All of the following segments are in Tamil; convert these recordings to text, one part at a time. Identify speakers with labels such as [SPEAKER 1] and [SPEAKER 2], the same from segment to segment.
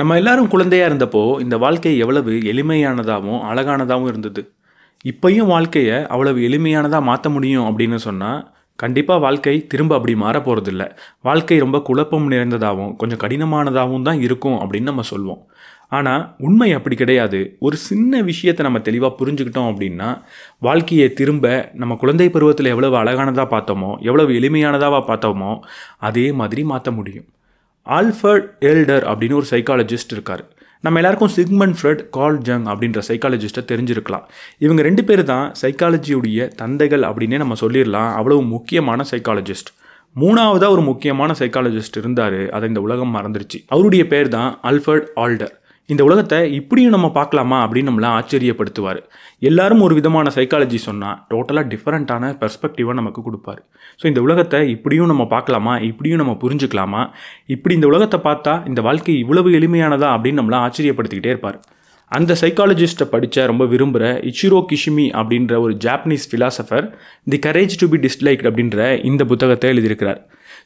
[SPEAKER 1] நம்ம எல்லாரும் குழந்தையாக இருந்தப்போ இந்த வாழ்க்கை எவ்வளவு எளிமையானதாகவும் அழகானதாகவும் இருந்தது இப்பையும் வாழ்க்கையை அவ்வளவு எளிமையானதாக மாற்ற முடியும் அப்படின்னு சொன்னால் கண்டிப்பாக வாழ்க்கை திரும்ப அப்படி மாற போகிறதில்ல வாழ்க்கை ரொம்ப குழப்பம் நிறைந்ததாகவும் கொஞ்சம் கடினமானதாகவும் தான் இருக்கும் அப்படின்னு நம்ம சொல்வோம் ஆனால் உண்மை அப்படி கிடையாது ஒரு சின்ன விஷயத்தை நம்ம தெளிவாக புரிஞ்சுக்கிட்டோம் அப்படின்னா வாழ்க்கையை திரும்ப நம்ம குழந்தை பருவத்தில் எவ்வளவு அழகானதாக பார்த்தோமோ எவ்வளவு எளிமையானதாக பார்த்தோமோ அதே மாதிரி மாற்ற முடியும் ஆல்ஃபர்ட் எல்டர் அப்படின்னு ஒரு சைக்காலஜிஸ்ட் இருக்கார் நம்ம எல்லாருக்கும் சிக்மன் ஃப்ரெட் கால் ஜங் அப்படின்ற சைக்காலஜிஸ்ட்டை தெரிஞ்சிருக்கலாம் இவங்க ரெண்டு பேர் தான் சைக்காலஜியுடைய தந்தைகள் அப்படின்னே நம்ம சொல்லிடலாம் அவ்வளவு முக்கியமான சைக்காலஜிஸ்ட் மூணாவதாக ஒரு முக்கியமான சைக்காலஜிஸ்ட் இருந்தார் அதை இந்த உலகம் மறந்துருச்சு அவருடைய பேர் தான் அல்ஃபர்ட் ஆல்டர் இந்த உலகத்தை இப்படியும் நம்ம பார்க்கலாமா அப்படின்னு நம்மளை ஆச்சரியப்படுத்துவார் எல்லாரும் ஒரு விதமான சைக்காலஜி சொன்னால் டோட்டலாக டிஃப்ரெண்ட்டான பெர்ஸ்பெக்டிவாக நமக்கு கொடுப்பார் ஸோ இந்த உலகத்தை இப்படியும் நம்ம பார்க்கலாமா இப்படியும் நம்ம புரிஞ்சுக்கலாமா இப்படி இந்த உலகத்தை பார்த்தா இந்த வாழ்க்கை இவ்வளவு எளிமையானதா அப்படின்னு நம்மளை ஆச்சரியப்படுத்திக்கிட்டே இருப்பார் அந்த சைக்காலஜிஸ்ட்டை படித்த ரொம்ப விரும்புகிற இச்சிரோ கிஷிமி அப்படின்ற ஒரு Japanese philosopher the courage to be disliked அப்படின்ற இந்த புத்தகத்தை எழுதியிருக்கிறார்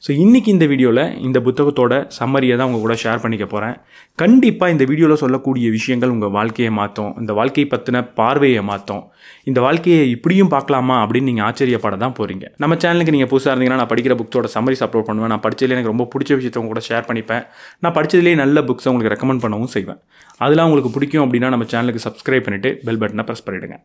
[SPEAKER 1] ஸோ இன்றைக்கி இந்த வீடியோவில் இந்த புத்தகத்தோட சம்மரியை தான் உங்கள் கூட ஷேர் பண்ணிக்க போகிறேன் கண்டிப்பாக இந்த வீடியோவில் சொல்லக்கூடிய விஷயங்கள் உங்கள் வாழ்க்கையை மாற்றும் இந்த வாழ்க்கையை பற்றின பார்வையை மாற்றும் இந்த வாழ்க்கையை இப்படியும் பார்க்கலாமா அப்படின்னு நீங்கள் ஆச்சரியப்பட தான் போகிறீங்க நம்ம சேனலுக்கு நீங்கள் புதுசாக இருந்தீங்கன்னா நான் படிக்கிற புக்ஸோட சம்மரிஸ் அப்லோட் பண்ணுவேன் நான் படித்ததில் எனக்கு ரொம்ப பிடிச்ச விஷயத்த கூட ஷேர் பண்ணிப்பேன் நான் படித்ததுலேயே நல்ல புக்ஸை உங்களுக்கு ரெக்கமெண்ட் பண்ணவும் செய்வேன் அதெல்லாம் உங்களுக்கு பிடிக்கும் அப்படின்னா நம்ம சேனலுக்கு சப்ஸ்கிரைப் பண்ணிவிட்டு பெல் பட்டனை ப்ரெஸ் பண்ணிவிடுங்க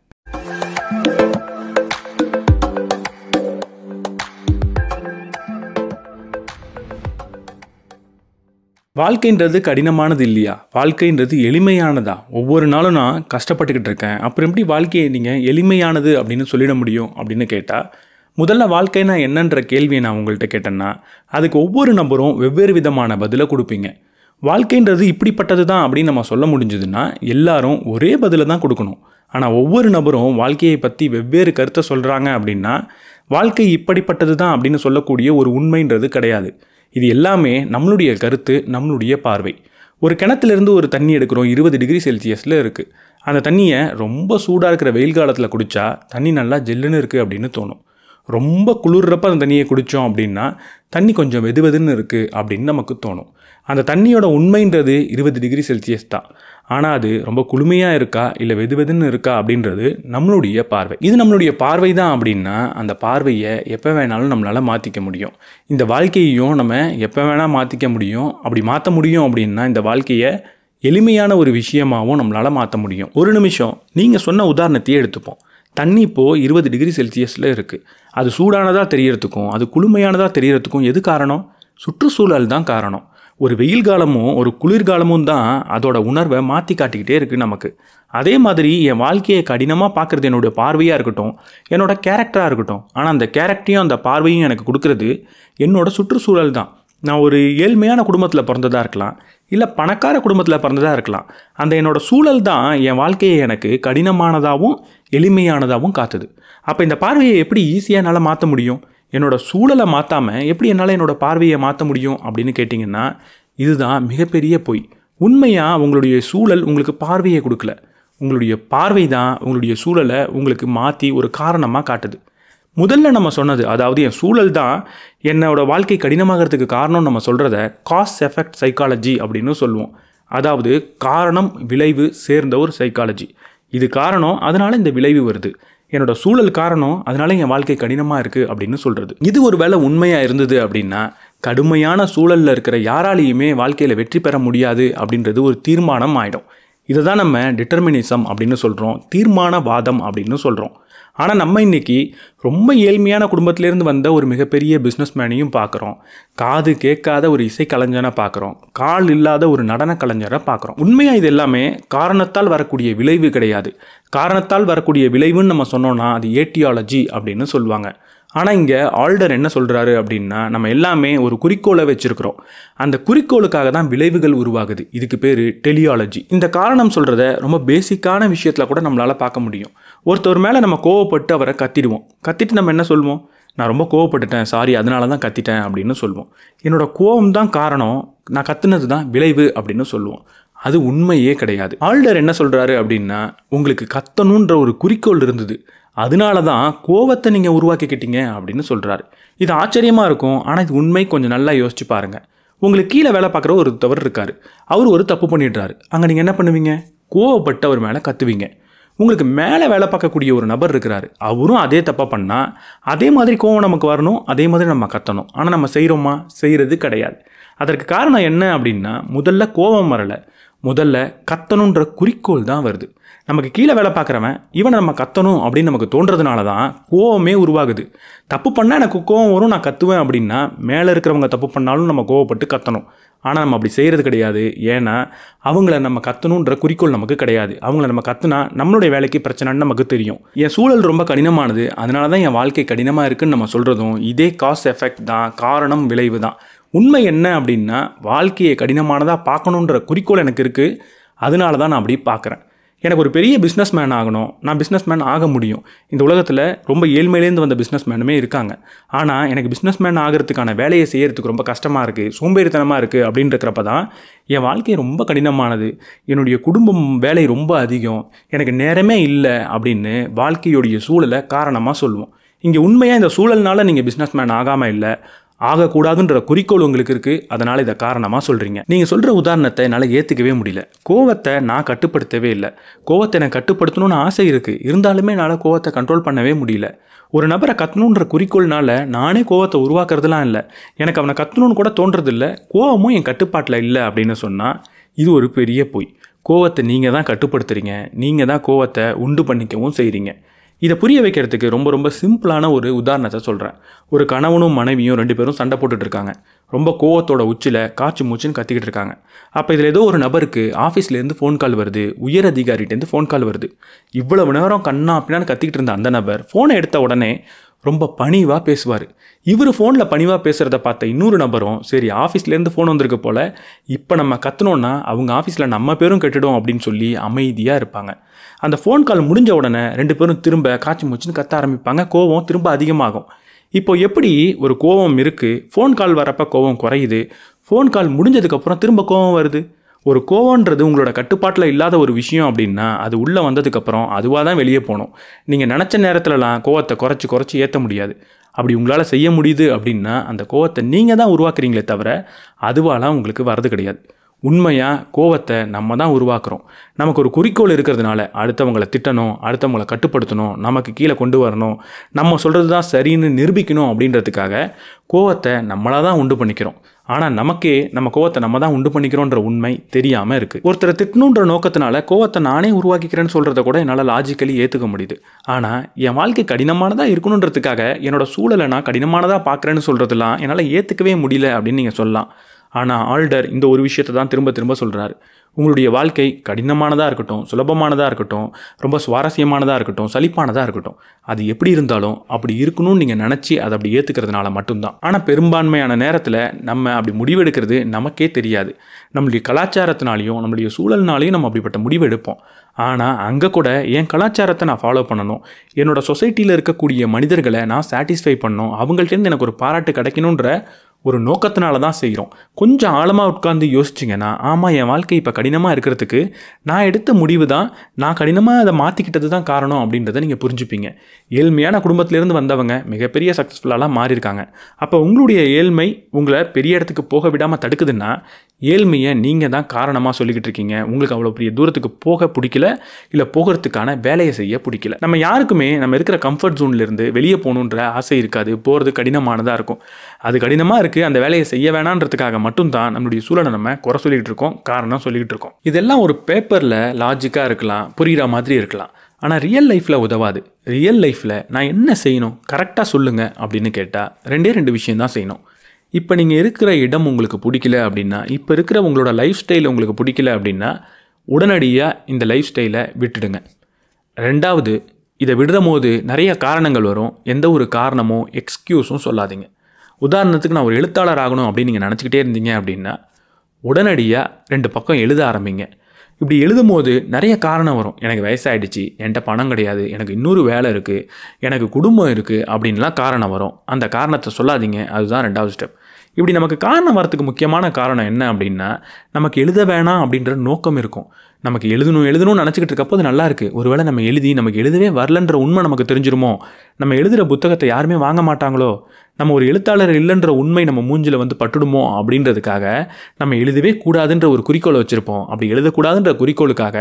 [SPEAKER 1] வாழ்க்கைன்றது கடினமானது இல்லையா வாழ்க்கைன்றது எளிமையானதா ஒவ்வொரு நாளும் நான் கஷ்டப்பட்டுக்கிட்டு இருக்கேன் அப்புறம் எப்படி வாழ்க்கையை நீங்கள் எளிமையானது அப்படின்னு சொல்லிட முடியும் அப்படின்னு கேட்டால் முதல்ல வாழ்க்கைனா என்னன்ற கேள்வியை நான் உங்கள்கிட்ட கேட்டேன்னா அதுக்கு ஒவ்வொரு நபரும் வெவ்வேறு விதமான பதிலை கொடுப்பீங்க வாழ்க்கைன்றது இப்படிப்பட்டது தான் அப்படின்னு நம்ம சொல்ல முடிஞ்சதுன்னா எல்லாரும் ஒரே பதிலை தான் கொடுக்கணும் ஆனால் ஒவ்வொரு நபரும் வாழ்க்கையை பற்றி வெவ்வேறு கருத்தை சொல்கிறாங்க அப்படின்னா வாழ்க்கை இப்படிப்பட்டது தான் அப்படின்னு சொல்லக்கூடிய ஒரு உண்மைன்றது கிடையாது இது எல்லாமே நம்மளுடைய கருத்து நம்மளுடைய பார்வை ஒரு கிணத்துலேருந்து ஒரு தண்ணி எடுக்கிறோம் இருபது டிகிரி செல்சியஸில் இருக்குது அந்த தண்ணியை ரொம்ப சூடாக இருக்கிற வெயில் காலத்தில் குடித்தா தண்ணி நல்லா ஜெல்லுன்னு இருக்குது அப்படின்னு தோணும் ரொம்ப குளிர்றப்ப அந்த தண்ணியை குடித்தோம் அப்படின்னா தண்ணி கொஞ்சம் வெதுவெதுன்னு இருக்குது அப்படின்னு நமக்கு தோணும் அந்த தண்ணியோட உண்மைன்றது இருபது டிகிரி செல்சியஸ் தான் ஆனால் அது ரொம்ப குளுமையாக இருக்கா இல்லை வெது வெதுன்னு இருக்கா அப்படின்றது நம்மளுடைய பார்வை இது நம்மளுடைய பார்வை தான் அப்படின்னா அந்த பார்வையை எப்போ வேணாலும் நம்மளால் மாற்றிக்க முடியும் இந்த வாழ்க்கையையும் நம்ம எப்போ வேணால் மாற்றிக்க முடியும் அப்படி மாற்ற முடியும் அப்படின்னா இந்த வாழ்க்கையை எளிமையான ஒரு விஷயமாகவும் நம்மளால் மாற்ற முடியும் ஒரு நிமிஷம் நீங்கள் சொன்ன உதாரணத்தையே எடுத்துப்போம் தண்ணி இப்போது இருபது டிகிரி செல்சியஸில் இருக்குது அது சூடானதாக தெரியறதுக்கும் அது குளுமையானதாக தெரியறதுக்கும் எது காரணம் சுற்றுச்சூழல் தான் காரணம் ஒரு வெயில் காலமும் ஒரு குளிர்காலமும் தான் அதோட உணர்வை மாற்றி காட்டிக்கிட்டே இருக்குது நமக்கு அதே மாதிரி என் வாழ்க்கையை கடினமாக பார்க்குறது என்னுடைய பார்வையாக இருக்கட்டும் என்னோட கேரக்டராக இருக்கட்டும் ஆனால் அந்த கேரக்டரையும் அந்த பார்வையும் எனக்கு கொடுக்குறது என்னோடய சுற்றுச்சூழல் தான் நான் ஒரு ஏழ்மையான குடும்பத்தில் பிறந்ததாக இருக்கலாம் இல்லை பணக்கார குடும்பத்தில் பிறந்ததாக இருக்கலாம் அந்த என்னோடய சூழல் தான் என் வாழ்க்கையை எனக்கு கடினமானதாகவும் எளிமையானதாகவும் காத்துது அப்போ இந்த பார்வையை எப்படி ஈஸியாக என்னால் மாற்ற முடியும் என்னோட சூழலை மாற்றாமல் எப்படி என்னால் என்னோடய பார்வையை மாற்ற முடியும் அப்படின்னு கேட்டிங்கன்னா இதுதான் மிகப்பெரிய பொய் உண்மையாக உங்களுடைய சூழல் உங்களுக்கு பார்வையை கொடுக்கல உங்களுடைய பார்வை தான் உங்களுடைய சூழலை உங்களுக்கு மாற்றி ஒரு காரணமாக காட்டுது முதல்ல நம்ம சொன்னது அதாவது என் சூழல் தான் என்னோடய வாழ்க்கை கடினமாகிறதுக்கு காரணம் நம்ம சொல்கிறத காஸ் எஃபெக்ட் சைக்காலஜி அப்படின்னு சொல்லுவோம் அதாவது காரணம் விளைவு சேர்ந்த ஒரு சைக்காலஜி இது காரணம் அதனால் இந்த விளைவு வருது என்னோட சூழல் காரணம் அதனால என் வாழ்க்கை கடினமாக இருக்குது அப்படின்னு சொல்கிறது இது ஒரு வேலை உண்மையாக இருந்தது அப்படின்னா கடுமையான சூழலில் இருக்கிற யாராலையுமே வாழ்க்கையில் வெற்றி பெற முடியாது அப்படின்றது ஒரு தீர்மானம் ஆகிடும் இதை தான் நம்ம டிட்டர்மினிசம் அப்படின்னு சொல்கிறோம் தீர்மானவாதம் அப்படின்னு சொல்கிறோம் ஆனால் நம்ம இன்றைக்கி ரொம்ப ஏழ்மையான குடும்பத்திலேருந்து வந்த ஒரு மிகப்பெரிய பிஸ்னஸ் மேனையும் பார்க்குறோம் காது கேட்காத ஒரு இசை கலைஞனை பார்க்குறோம் கால் இல்லாத ஒரு நடன கலைஞரை பார்க்குறோம் உண்மையாக இது எல்லாமே காரணத்தால் வரக்கூடிய விளைவு கிடையாது காரணத்தால் வரக்கூடிய விளைவுன்னு நம்ம சொன்னோன்னா அது ஏட்டியாலஜி அப்படின்னு சொல்லுவாங்க ஆனால் இங்கே ஆல்டர் என்ன சொல்கிறாரு அப்படின்னா நம்ம எல்லாமே ஒரு குறிக்கோளை வச்சுருக்கிறோம் அந்த குறிக்கோளுக்காக தான் விளைவுகள் உருவாகுது இதுக்கு பேர் டெலியாலஜி இந்த காரணம் சொல்கிறத ரொம்ப பேசிக்கான விஷயத்தில் கூட நம்மளால் பார்க்க முடியும் ஒருத்தர் மேலே நம்ம கோவப்பட்டு அவரை கத்திடுவோம் கத்திட்டு நம்ம என்ன சொல்லுவோம் நான் ரொம்ப கோவப்பட்டுட்டேன் சாரி அதனால தான் கத்திட்டேன் அப்படின்னு சொல்லுவோம் என்னோட கோவம் தான் காரணம் நான் கத்துனது தான் விளைவு அப்படின்னு சொல்லுவோம் அது உண்மையே கிடையாது ஆல்டர் என்ன சொல்கிறாரு அப்படின்னா உங்களுக்கு கத்தணுன்ற ஒரு குறிக்கோள் இருந்தது அதனால தான் கோவத்தை நீங்கள் உருவாக்கிக்கிட்டீங்க அப்படின்னு சொல்கிறாரு இது ஆச்சரியமாக இருக்கும் ஆனால் இது உண்மை கொஞ்சம் நல்லா யோசிச்சு பாருங்கள் உங்களுக்கு கீழே வேலை பார்க்குற ஒரு தவறு இருக்கார் அவர் ஒரு தப்பு பண்ணிடுறாரு அங்கே நீங்கள் என்ன பண்ணுவீங்க கோவப்பட்டு அவர் மேலே கத்துவீங்க உங்களுக்கு மேலே வேலை பார்க்கக்கூடிய ஒரு நபர் இருக்கிறாரு அவரும் அதே தப்பாக பண்ணால் அதே மாதிரி கோவம் நமக்கு வரணும் அதே மாதிரி நம்ம கத்தணும் ஆனால் நம்ம செய்கிறோமா செய்கிறது கிடையாது அதற்கு காரணம் என்ன அப்படின்னா முதல்ல கோவம் வரலை முதல்ல கத்தணுன்ற குறிக்கோள் தான் வருது நமக்கு கீழே வேலை பார்க்குறவன் இவன் நம்ம கத்தணும் அப்படின்னு நமக்கு தோன்றதுனால தான் கோவமே உருவாகுது தப்பு பண்ணால் எனக்கு கோவம் வரும் நான் கத்துவேன் அப்படின்னா மேலே இருக்கிறவங்க தப்பு பண்ணாலும் நம்ம கோவப்பட்டு கத்தணும் ஆனால் நம்ம அப்படி செய்கிறது கிடையாது ஏன்னா அவங்கள நம்ம கத்தணுன்ற குறிக்கோள் நமக்கு கிடையாது அவங்கள நம்ம கத்துனா நம்மளுடைய வேலைக்கு பிரச்சனைன்னு நமக்கு தெரியும் என் சூழல் ரொம்ப கடினமானது அதனால தான் என் வாழ்க்கை கடினமாக இருக்குன்னு நம்ம சொல்கிறதும் இதே காஸ் எஃபெக்ட் தான் காரணம் விளைவு தான் உண்மை என்ன அப்படின்னா வாழ்க்கையை கடினமானதாக பார்க்கணுன்ற குறிக்கோள் எனக்கு இருக்குது அதனால தான் நான் அப்படி பார்க்குறேன் எனக்கு ஒரு பெரிய பிஸ்னஸ் மேன் ஆகணும் நான் பிஸ்னஸ் மேன் ஆக முடியும் இந்த உலகத்தில் ரொம்ப ஏழ்மையிலேருந்து வந்த பிஸ்னஸ் மேனுமே இருக்காங்க ஆனால் எனக்கு பிஸ்னஸ் மேன் ஆகிறதுக்கான வேலையை செய்கிறதுக்கு ரொம்ப கஷ்டமாக இருக்குது சோம்பேறித்தனமாக இருக்குது அப்படின்றக்கிறப்ப தான் என் வாழ்க்கை ரொம்ப கடினமானது என்னுடைய குடும்பம் வேலை ரொம்ப அதிகம் எனக்கு நேரமே இல்லை அப்படின்னு வாழ்க்கையுடைய சூழலை காரணமாக சொல்லுவோம் இங்கே உண்மையாக இந்த சூழல்னால் நீங்கள் பிஸ்னஸ் மேன் ஆகாமல் இல்லை ஆகக்கூடாதுன்ற குறிக்கோள் உங்களுக்கு இருக்குது அதனால் இதை காரணமாக சொல்கிறீங்க நீங்கள் சொல்கிற உதாரணத்தை என்னால் ஏற்றுக்கவே முடியல கோவத்தை நான் கட்டுப்படுத்தவே இல்லை கோவத்தை எனக்கு கட்டுப்படுத்தணும்னு ஆசை இருக்குது இருந்தாலுமே என்னால் கோவத்தை கண்ட்ரோல் பண்ணவே முடியல ஒரு நபரை கத்தணுன்ற குறிக்கோள்னால நானே கோவத்தை உருவாக்குறதுலாம் இல்லை எனக்கு அவனை கத்தணும்னு கூட தோன்றதில்லை கோவமும் என் கட்டுப்பாட்டில் இல்லை அப்படின்னு சொன்னால் இது ஒரு பெரிய பொய் கோவத்தை நீங்கள் தான் கட்டுப்படுத்துகிறீங்க நீங்கள் தான் கோவத்தை உண்டு பண்ணிக்கவும் செய்கிறீங்க இதை புரிய வைக்கிறதுக்கு ரொம்ப ரொம்ப சிம்பிளான ஒரு உதாரணத்தை சொல்கிறேன் ஒரு கணவனும் மனைவியும் ரெண்டு பேரும் சண்டை போட்டுட்ருக்காங்க இருக்காங்க ரொம்ப கோவத்தோட உச்சில காய்ச்சி மூச்சுன்னு கத்திக்கிட்டு இருக்காங்க அப்போ இதில் ஏதோ ஒரு நபருக்கு ஆஃபீஸ்லேருந்து ஃபோன் கால் வருது உயர் அதிகாரிகிட்டேருந்து ஃபோன் கால் வருது இவ்வளவு நேரம் கண்ணா அப்படின்னு கத்திக்கிட்டு இருந்த அந்த நபர் ஃபோனை எடுத்த உடனே ரொம்ப பணிவாக பேசுவார் இவர் ஃபோனில் பணிவாக பேசுகிறத பார்த்த இன்னொரு நபரும் சரி ஆஃபீஸ்லேருந்து ஃபோன் வந்திருக்கு போல் இப்போ நம்ம கற்றுனோன்னா அவங்க ஆஃபீஸில் நம்ம பேரும் கெட்டுடும் அப்படின்னு சொல்லி அமைதியாக இருப்பாங்க அந்த ஃபோன் கால் முடிஞ்ச உடனே ரெண்டு பேரும் திரும்ப காய்ச்சி மூச்சுன்னு கத்த ஆரம்பிப்பாங்க கோவம் திரும்ப அதிகமாகும் இப்போ எப்படி ஒரு கோவம் இருக்குது ஃபோன் கால் வரப்போ கோவம் குறையுது ஃபோன் கால் முடிஞ்சதுக்கப்புறம் திரும்ப கோவம் வருது ஒரு கோவன்றது உங்களோட கட்டுப்பாட்டில் இல்லாத ஒரு விஷயம் அப்படின்னா அது உள்ளே வந்ததுக்கப்புறம் அதுவாக தான் வெளியே போகணும் நீங்கள் நினச்ச நேரத்துலலாம் கோவத்தை குறைச்சி குறைச்சி ஏற்ற முடியாது அப்படி உங்களால் செய்ய முடியுது அப்படின்னா அந்த கோவத்தை நீங்கள் தான் உருவாக்குறீங்களே தவிர அதுவாலாம் உங்களுக்கு வரது கிடையாது உண்மையாக கோவத்தை நம்ம தான் உருவாக்குறோம் நமக்கு ஒரு குறிக்கோள் இருக்கிறதுனால அடுத்தவங்களை திட்டணும் அடுத்தவங்களை கட்டுப்படுத்தணும் நமக்கு கீழே கொண்டு வரணும் நம்ம சொல்கிறது தான் சரின்னு நிரூபிக்கணும் அப்படின்றதுக்காக கோவத்தை நம்மளாக தான் உண்டு பண்ணிக்கிறோம் ஆனால் நமக்கே நம்ம கோவத்தை நம்ம தான் உண்டு பண்ணிக்கிறோன்ற உண்மை தெரியாமல் இருக்குது ஒருத்தரை திட்டணுன்ற நோக்கத்தினால கோவத்தை நானே உருவாக்கிக்கிறேன்னு சொல்கிறத கூட என்னால் லாஜிக்கலி ஏற்றுக்க முடியுது ஆனால் என் வாழ்க்கை கடினமானதாக இருக்கணுன்றதுக்காக என்னோட சூழலை நான் கடினமானதாக பார்க்குறேன்னு சொல்கிறதுலாம் என்னால் ஏற்றுக்கவே முடியல அப்படின்னு நீங்கள் சொல்லலாம் ஆனால் ஆல்டர் இந்த ஒரு விஷயத்தை தான் திரும்ப திரும்ப சொல்கிறார் உங்களுடைய வாழ்க்கை கடினமானதாக இருக்கட்டும் சுலபமானதாக இருக்கட்டும் ரொம்ப சுவாரஸ்யமானதாக இருக்கட்டும் சலிப்பானதாக இருக்கட்டும் அது எப்படி இருந்தாலும் அப்படி இருக்கணும்னு நீங்கள் நினச்சி அதை அப்படி ஏற்றுக்கிறதுனால மட்டும்தான் ஆனால் பெரும்பான்மையான நேரத்தில் நம்ம அப்படி முடிவெடுக்கிறது நமக்கே தெரியாது நம்மளுடைய கலாச்சாரத்தினாலையும் நம்மளுடைய சூழல்னாலையும் நம்ம அப்படிப்பட்ட முடிவு எடுப்போம் ஆனால் அங்கே கூட என் கலாச்சாரத்தை நான் ஃபாலோ பண்ணணும் என்னோடய சொசைட்டியில் இருக்கக்கூடிய மனிதர்களை நான் சாட்டிஸ்ஃபை பண்ணணும் அவங்கள்ட்டேருந்து எனக்கு ஒரு பாராட்டு கிடைக்கணுன்ற ஒரு நோக்கத்தினால தான் செய்கிறோம் கொஞ்சம் ஆழமாக உட்கார்ந்து யோசிச்சிங்கன்னா ஆமாம் என் வாழ்க்கை இப்போ கடினமாக இருக்கிறதுக்கு நான் எடுத்த முடிவு தான் நான் கடினமாக அதை மாற்றிக்கிட்டது தான் காரணம் அப்படின்றத நீங்கள் புரிஞ்சுப்பீங்க ஏழ்மையான குடும்பத்திலேருந்து வந்தவங்க மிகப்பெரிய சக்ஸஸ்ஃபுல்லாலாம் மாறியிருக்காங்க அப்போ உங்களுடைய ஏழ்மை உங்களை பெரிய இடத்துக்கு போக விடாமல் தடுக்குதுன்னா ஏழ்மையை நீங்கள் தான் காரணமாக சொல்லிக்கிட்டு இருக்கீங்க உங்களுக்கு அவ்வளோ பெரிய தூரத்துக்கு போக பிடிக்கல இல்லை போகிறதுக்கான வேலையை செய்ய பிடிக்கல நம்ம யாருக்குமே நம்ம இருக்கிற கம்ஃபர்ட் ஜோன்லேருந்து வெளியே போகணுன்ற ஆசை இருக்காது போகிறது கடினமானதாக இருக்கும் அது கடினமாக இருக்குது அந்த வேலையை செய்ய வேணான்றதுக்காக மட்டும்தான் நம்மளுடைய சூழலை நம்ம குறை சொல்லிகிட்டு இருக்கோம் காரணம் சொல்லிக்கிட்டு இருக்கோம் இதெல்லாம் ஒரு பேப்பரில் லாஜிக்காக இருக்கலாம் புரிகிற மாதிரி இருக்கலாம் ஆனால் ரியல் லைஃப்பில் உதவாது ரியல் லைஃப்பில் நான் என்ன செய்யணும் கரெக்டாக சொல்லுங்கள் அப்படின்னு கேட்டால் ரெண்டே ரெண்டு விஷயம் தான் செய்யணும் இப்போ நீங்கள் இருக்கிற இடம் உங்களுக்கு பிடிக்கல அப்படின்னா இப்போ இருக்கிற உங்களோட லைஃப் ஸ்டைல் உங்களுக்கு பிடிக்கல அப்படின்னா உடனடியாக இந்த லைஃப் ஸ்டைலை விட்டுடுங்க ரெண்டாவது இதை விடுற போது நிறைய காரணங்கள் வரும் எந்த ஒரு காரணமோ எக்ஸ்கியூஸும் சொல்லாதீங்க உதாரணத்துக்கு நான் ஒரு எழுத்தாளர் ஆகணும் அப்படின்னு நீங்கள் நினச்சிக்கிட்டே இருந்தீங்க அப்படின்னா உடனடியாக ரெண்டு பக்கம் எழுத ஆரம்பிங்க இப்படி எழுதும் போது நிறைய காரணம் வரும் எனக்கு வயசாகிடுச்சு என்கிட்ட பணம் கிடையாது எனக்கு இன்னொரு வேலை இருக்குது எனக்கு குடும்பம் இருக்குது அப்படின்லாம் காரணம் வரும் அந்த காரணத்தை சொல்லாதீங்க அதுதான் ரெண்டாவது ஸ்டெப் இப்படி நமக்கு காரணம் வரத்துக்கு முக்கியமான காரணம் என்ன அப்படின்னா நமக்கு எழுத வேணாம் அப்படின்ற நோக்கம் இருக்கும் நமக்கு எழுதணும் எழுதணும்னு நினச்சிக்கிட்டு இருக்கப்போ அது நல்லா இருக்குது ஒருவேளை நம்ம எழுதி நமக்கு எழுதவே வரலன்ற உண்மை நமக்கு தெரிஞ்சிருமோ நம்ம எழுதுகிற புத்தகத்தை யாருமே வாங்க மாட்டாங்களோ நம்ம ஒரு எழுத்தாளர் இல்லைன்ற உண்மை நம்ம மூஞ்சில் வந்து பட்டுடுமோ அப்படின்றதுக்காக நம்ம எழுதவே கூடாதுன்ற ஒரு குறிக்கோளை வச்சுருப்போம் அப்படி எழுதக்கூடாதுன்ற குறிக்கோளுக்காக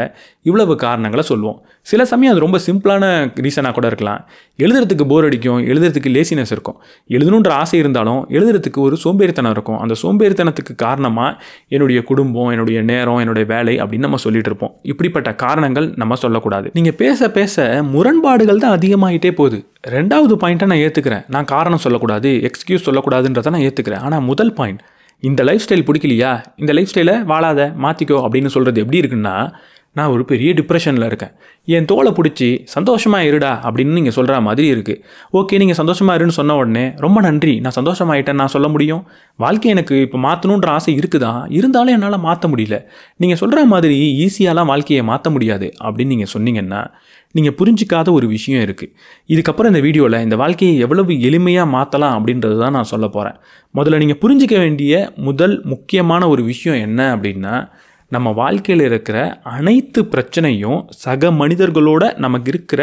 [SPEAKER 1] இவ்வளவு காரணங்களை சொல்லுவோம் சில சமயம் அது ரொம்ப சிம்பிளான ரீசனாக கூட இருக்கலாம் எழுதுறதுக்கு போர் அடிக்கும் எழுதுறதுக்கு லேசினஸ் இருக்கும் எழுதணுன்ற ஆசை இருந்தாலும் எழுதுறதுக்கு ஒரு சோம்பேறித்தனம் இருக்கும் அந்த சோம்பேறித்தனத்துக்கு காரணமாக என்னுடைய குடும்பம் என்னுடைய நேரம் என்னுடைய வேலை அப்படின்னு நம்ம சொல்லிட்டு இருப்போம் இப்படிப்பட்ட காரணங்கள் நம்ம சொல்லக்கூடாது நீங்கள் பேச பேச முரண்பாடுகள் தான் அதிகமாகிட்டே போகுது ரெண்டாவது பாயிண்ட்டை நான் ஏற்றுக்கிறேன் நான் காரணம் சொல்லக்கூடாது எக்ஸ்கியூஸ் சொல்லக்கூடாதுன்றத நான் ஏற்றுக்கிறேன் ஆனால் முதல் பாயிண்ட் இந்த லைஃப் ஸ்டைல் பிடிக்கலையா இந்த லைஃப் ஸ்டைலை வாழாத மாற்றிக்கோ அப்படின்னு சொல்கிறது எப்படி இருக்குன்னா நான் ஒரு பெரிய டிப்ரெஷனில் இருக்கேன் என் தோலை பிடிச்சி சந்தோஷமாக இருடா அப்படின்னு நீங்கள் சொல்கிற மாதிரி இருக்குது ஓகே நீங்கள் சந்தோஷமாக இருன்னு சொன்ன உடனே ரொம்ப நன்றி நான் சந்தோஷமாயிட்டேன் நான் சொல்ல முடியும் வாழ்க்கை எனக்கு இப்போ மாற்றணுன்ற ஆசை இருக்குதான் இருந்தாலும் என்னால் மாற்ற முடியல நீங்கள் சொல்கிற மாதிரி ஈஸியாலாம் வாழ்க்கையை மாற்ற முடியாது அப்படின்னு நீங்கள் சொன்னீங்கன்னா நீங்கள் புரிஞ்சிக்காத ஒரு விஷயம் இருக்குது இதுக்கப்புறம் இந்த வீடியோவில் இந்த வாழ்க்கையை எவ்வளவு எளிமையாக மாற்றலாம் அப்படின்றது தான் நான் சொல்ல போகிறேன் முதல்ல நீங்கள் புரிஞ்சிக்க வேண்டிய முதல் முக்கியமான ஒரு விஷயம் என்ன அப்படின்னா நம்ம வாழ்க்கையில் இருக்கிற அனைத்து பிரச்சனையும் சக மனிதர்களோட நமக்கு இருக்கிற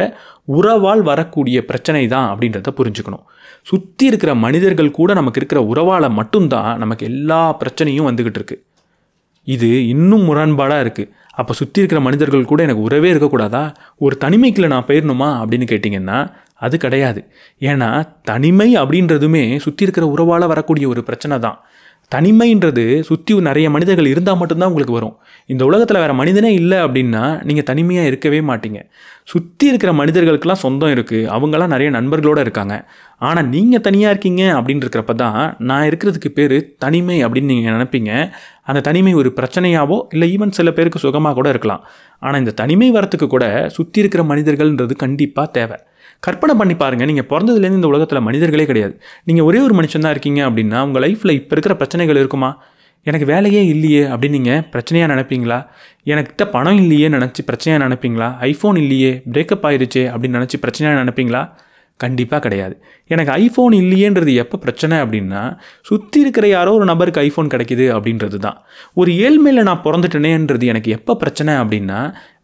[SPEAKER 1] உறவால் வரக்கூடிய பிரச்சனை தான் அப்படின்றத புரிஞ்சுக்கணும் சுற்றி இருக்கிற மனிதர்கள் கூட நமக்கு இருக்கிற உறவால் மட்டும்தான் நமக்கு எல்லா பிரச்சனையும் வந்துக்கிட்டு இருக்குது இது இன்னும் முரண்பாடாக இருக்குது அப்போ சுற்றி இருக்கிற மனிதர்கள் கூட எனக்கு உறவே இருக்கக்கூடாதா ஒரு தனிமைக்கில் நான் போயிடணுமா அப்படின்னு கேட்டிங்கன்னா அது கிடையாது ஏன்னா தனிமை அப்படின்றதுமே சுற்றி இருக்கிற உறவால் வரக்கூடிய ஒரு பிரச்சனை தான் தனிமைன்றது சுற்றி நிறைய மனிதர்கள் இருந்தால் மட்டும்தான் உங்களுக்கு வரும் இந்த உலகத்தில் வேறு மனிதனே இல்லை அப்படின்னா நீங்கள் தனிமையாக இருக்கவே மாட்டீங்க சுற்றி இருக்கிற மனிதர்களுக்கெல்லாம் சொந்தம் இருக்குது அவங்களாம் நிறைய நண்பர்களோடு இருக்காங்க ஆனால் நீங்கள் தனியாக இருக்கீங்க அப்படின்னு இருக்கிறப்ப தான் நான் இருக்கிறதுக்கு பேர் தனிமை அப்படின்னு நீங்கள் நினைப்பீங்க அந்த தனிமை ஒரு பிரச்சனையாவோ இல்லை ஈவன் சில பேருக்கு சுகமாக கூட இருக்கலாம் ஆனால் இந்த தனிமை வரத்துக்கு கூட சுற்றி இருக்கிற மனிதர்கள்ன்றது கண்டிப்பாக தேவை கற்பனை பண்ணி பாருங்கள் நீங்கள் பிறந்ததுலேருந்து இந்த உலகத்தில் மனிதர்களே கிடையாது நீங்கள் ஒரே ஒரு மனுஷன் தான் இருக்கீங்க அப்படின்னா உங்கள் லைஃப்பில் இப்போ இருக்கிற பிரச்சனைகள் இருக்குமா எனக்கு வேலையே இல்லையே அப்படின்னு நீங்கள் பிரச்சனையாக நினைப்பீங்களா எனக்கிட்ட பணம் இல்லையே நினச்சி பிரச்சனையாக நினைப்பீங்களா ஐஃபோன் இல்லையே பிரேக்கப் ஆயிடுச்சே அப்படின்னு நினச்சி பிரச்சனையாக நினைப்பீங்களா கண்டிப்பாக கிடையாது எனக்கு ஐஃபோன் இல்லையேன்றது எப்போ பிரச்சனை அப்படின்னா சுற்றி இருக்கிற யாரோ ஒரு நபருக்கு ஐஃபோன் கிடைக்கிது அப்படின்றது தான் ஒரு ஏழ்மையில் நான் பிறந்துட்டேனேன்றது எனக்கு எப்போ பிரச்சனை அப்படின்னா